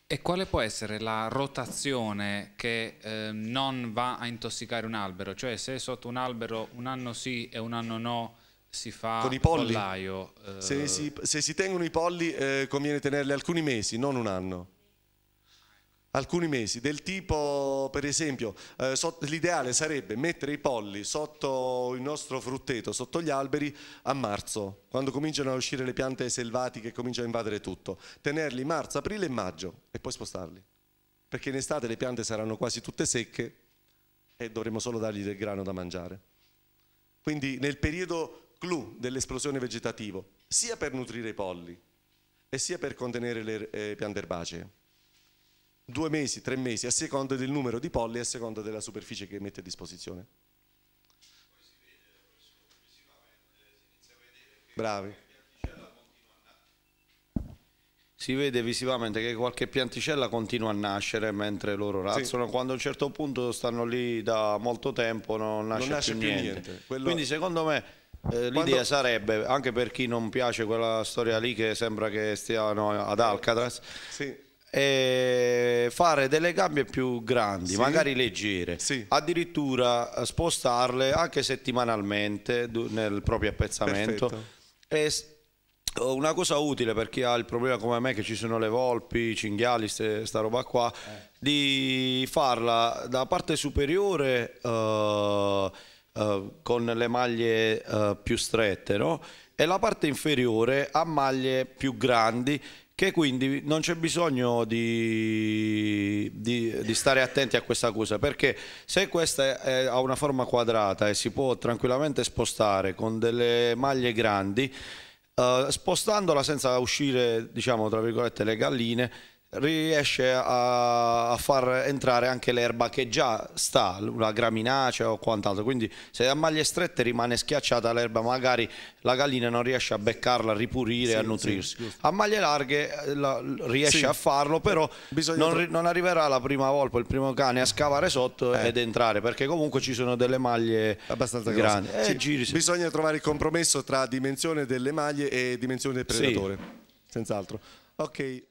E quale può essere la rotazione che eh, non va a intossicare un albero? Cioè se sotto un albero un anno sì e un anno no si fa con i polli. Pollaio, eh... se, si, se, si, tengono i polli eh, conviene tenerli alcuni mesi, non un anno. Alcuni mesi, del tipo per esempio, eh, so, l'ideale sarebbe mettere i polli sotto il nostro frutteto, sotto gli alberi a marzo, quando cominciano a uscire le piante selvatiche e cominciano a invadere tutto. Tenerli marzo, aprile e maggio e poi spostarli, perché in estate le piante saranno quasi tutte secche e dovremo solo dargli del grano da mangiare. Quindi nel periodo clou dell'esplosione vegetativa, sia per nutrire i polli e sia per contenere le eh, piante erbacee. Due mesi, tre mesi, a seconda del numero di polli e a seconda della superficie che mette a disposizione. Bravi. Si vede visivamente che qualche pianticella continua a nascere mentre loro razzano, sì. quando a un certo punto stanno lì da molto tempo non nasce, non nasce più, più niente. niente. Quello... Quindi secondo me eh, l'idea Quando... sarebbe, anche per chi non piace quella storia lì che sembra che stiano ad eh, Alcatraz, sì e eh, fare delle gambe più grandi, sì. magari leggere, sì. addirittura spostarle anche settimanalmente nel proprio appezzamento. E una cosa utile per chi ha il problema come me, che ci sono le volpi, i cinghiali, ste, sta roba qua, eh. di farla da parte superiore. Uh, eh, con le maglie uh, più strette, no? E la parte inferiore ha maglie più grandi che quindi non c'è bisogno di, di, di, stare attenti a questa cosa perché se questa è, ha una forma quadrata e si può tranquillamente spostare con delle maglie grandi eh, spostandola senza uscire diciamo tra virgolette le galline riesce a, a, far entrare anche l'erba che già sta, una graminacea o quant'altro. Quindi se a maglie strette rimane schiacciata l'erba, magari la gallina non riesce a beccarla, a ripulire, sì, a nutrirsi. Sì, a maglie larghe eh, la, riesce sì. a farlo, però non, non, arriverà la prima volpe, il primo cane a scavare sotto eh. ed entrare, perché comunque ci sono delle maglie abbastanza grandi. Eh, giri, Bisogna trovare il compromesso tra dimensione delle maglie e dimensione del predatore, senz'altro. Ok.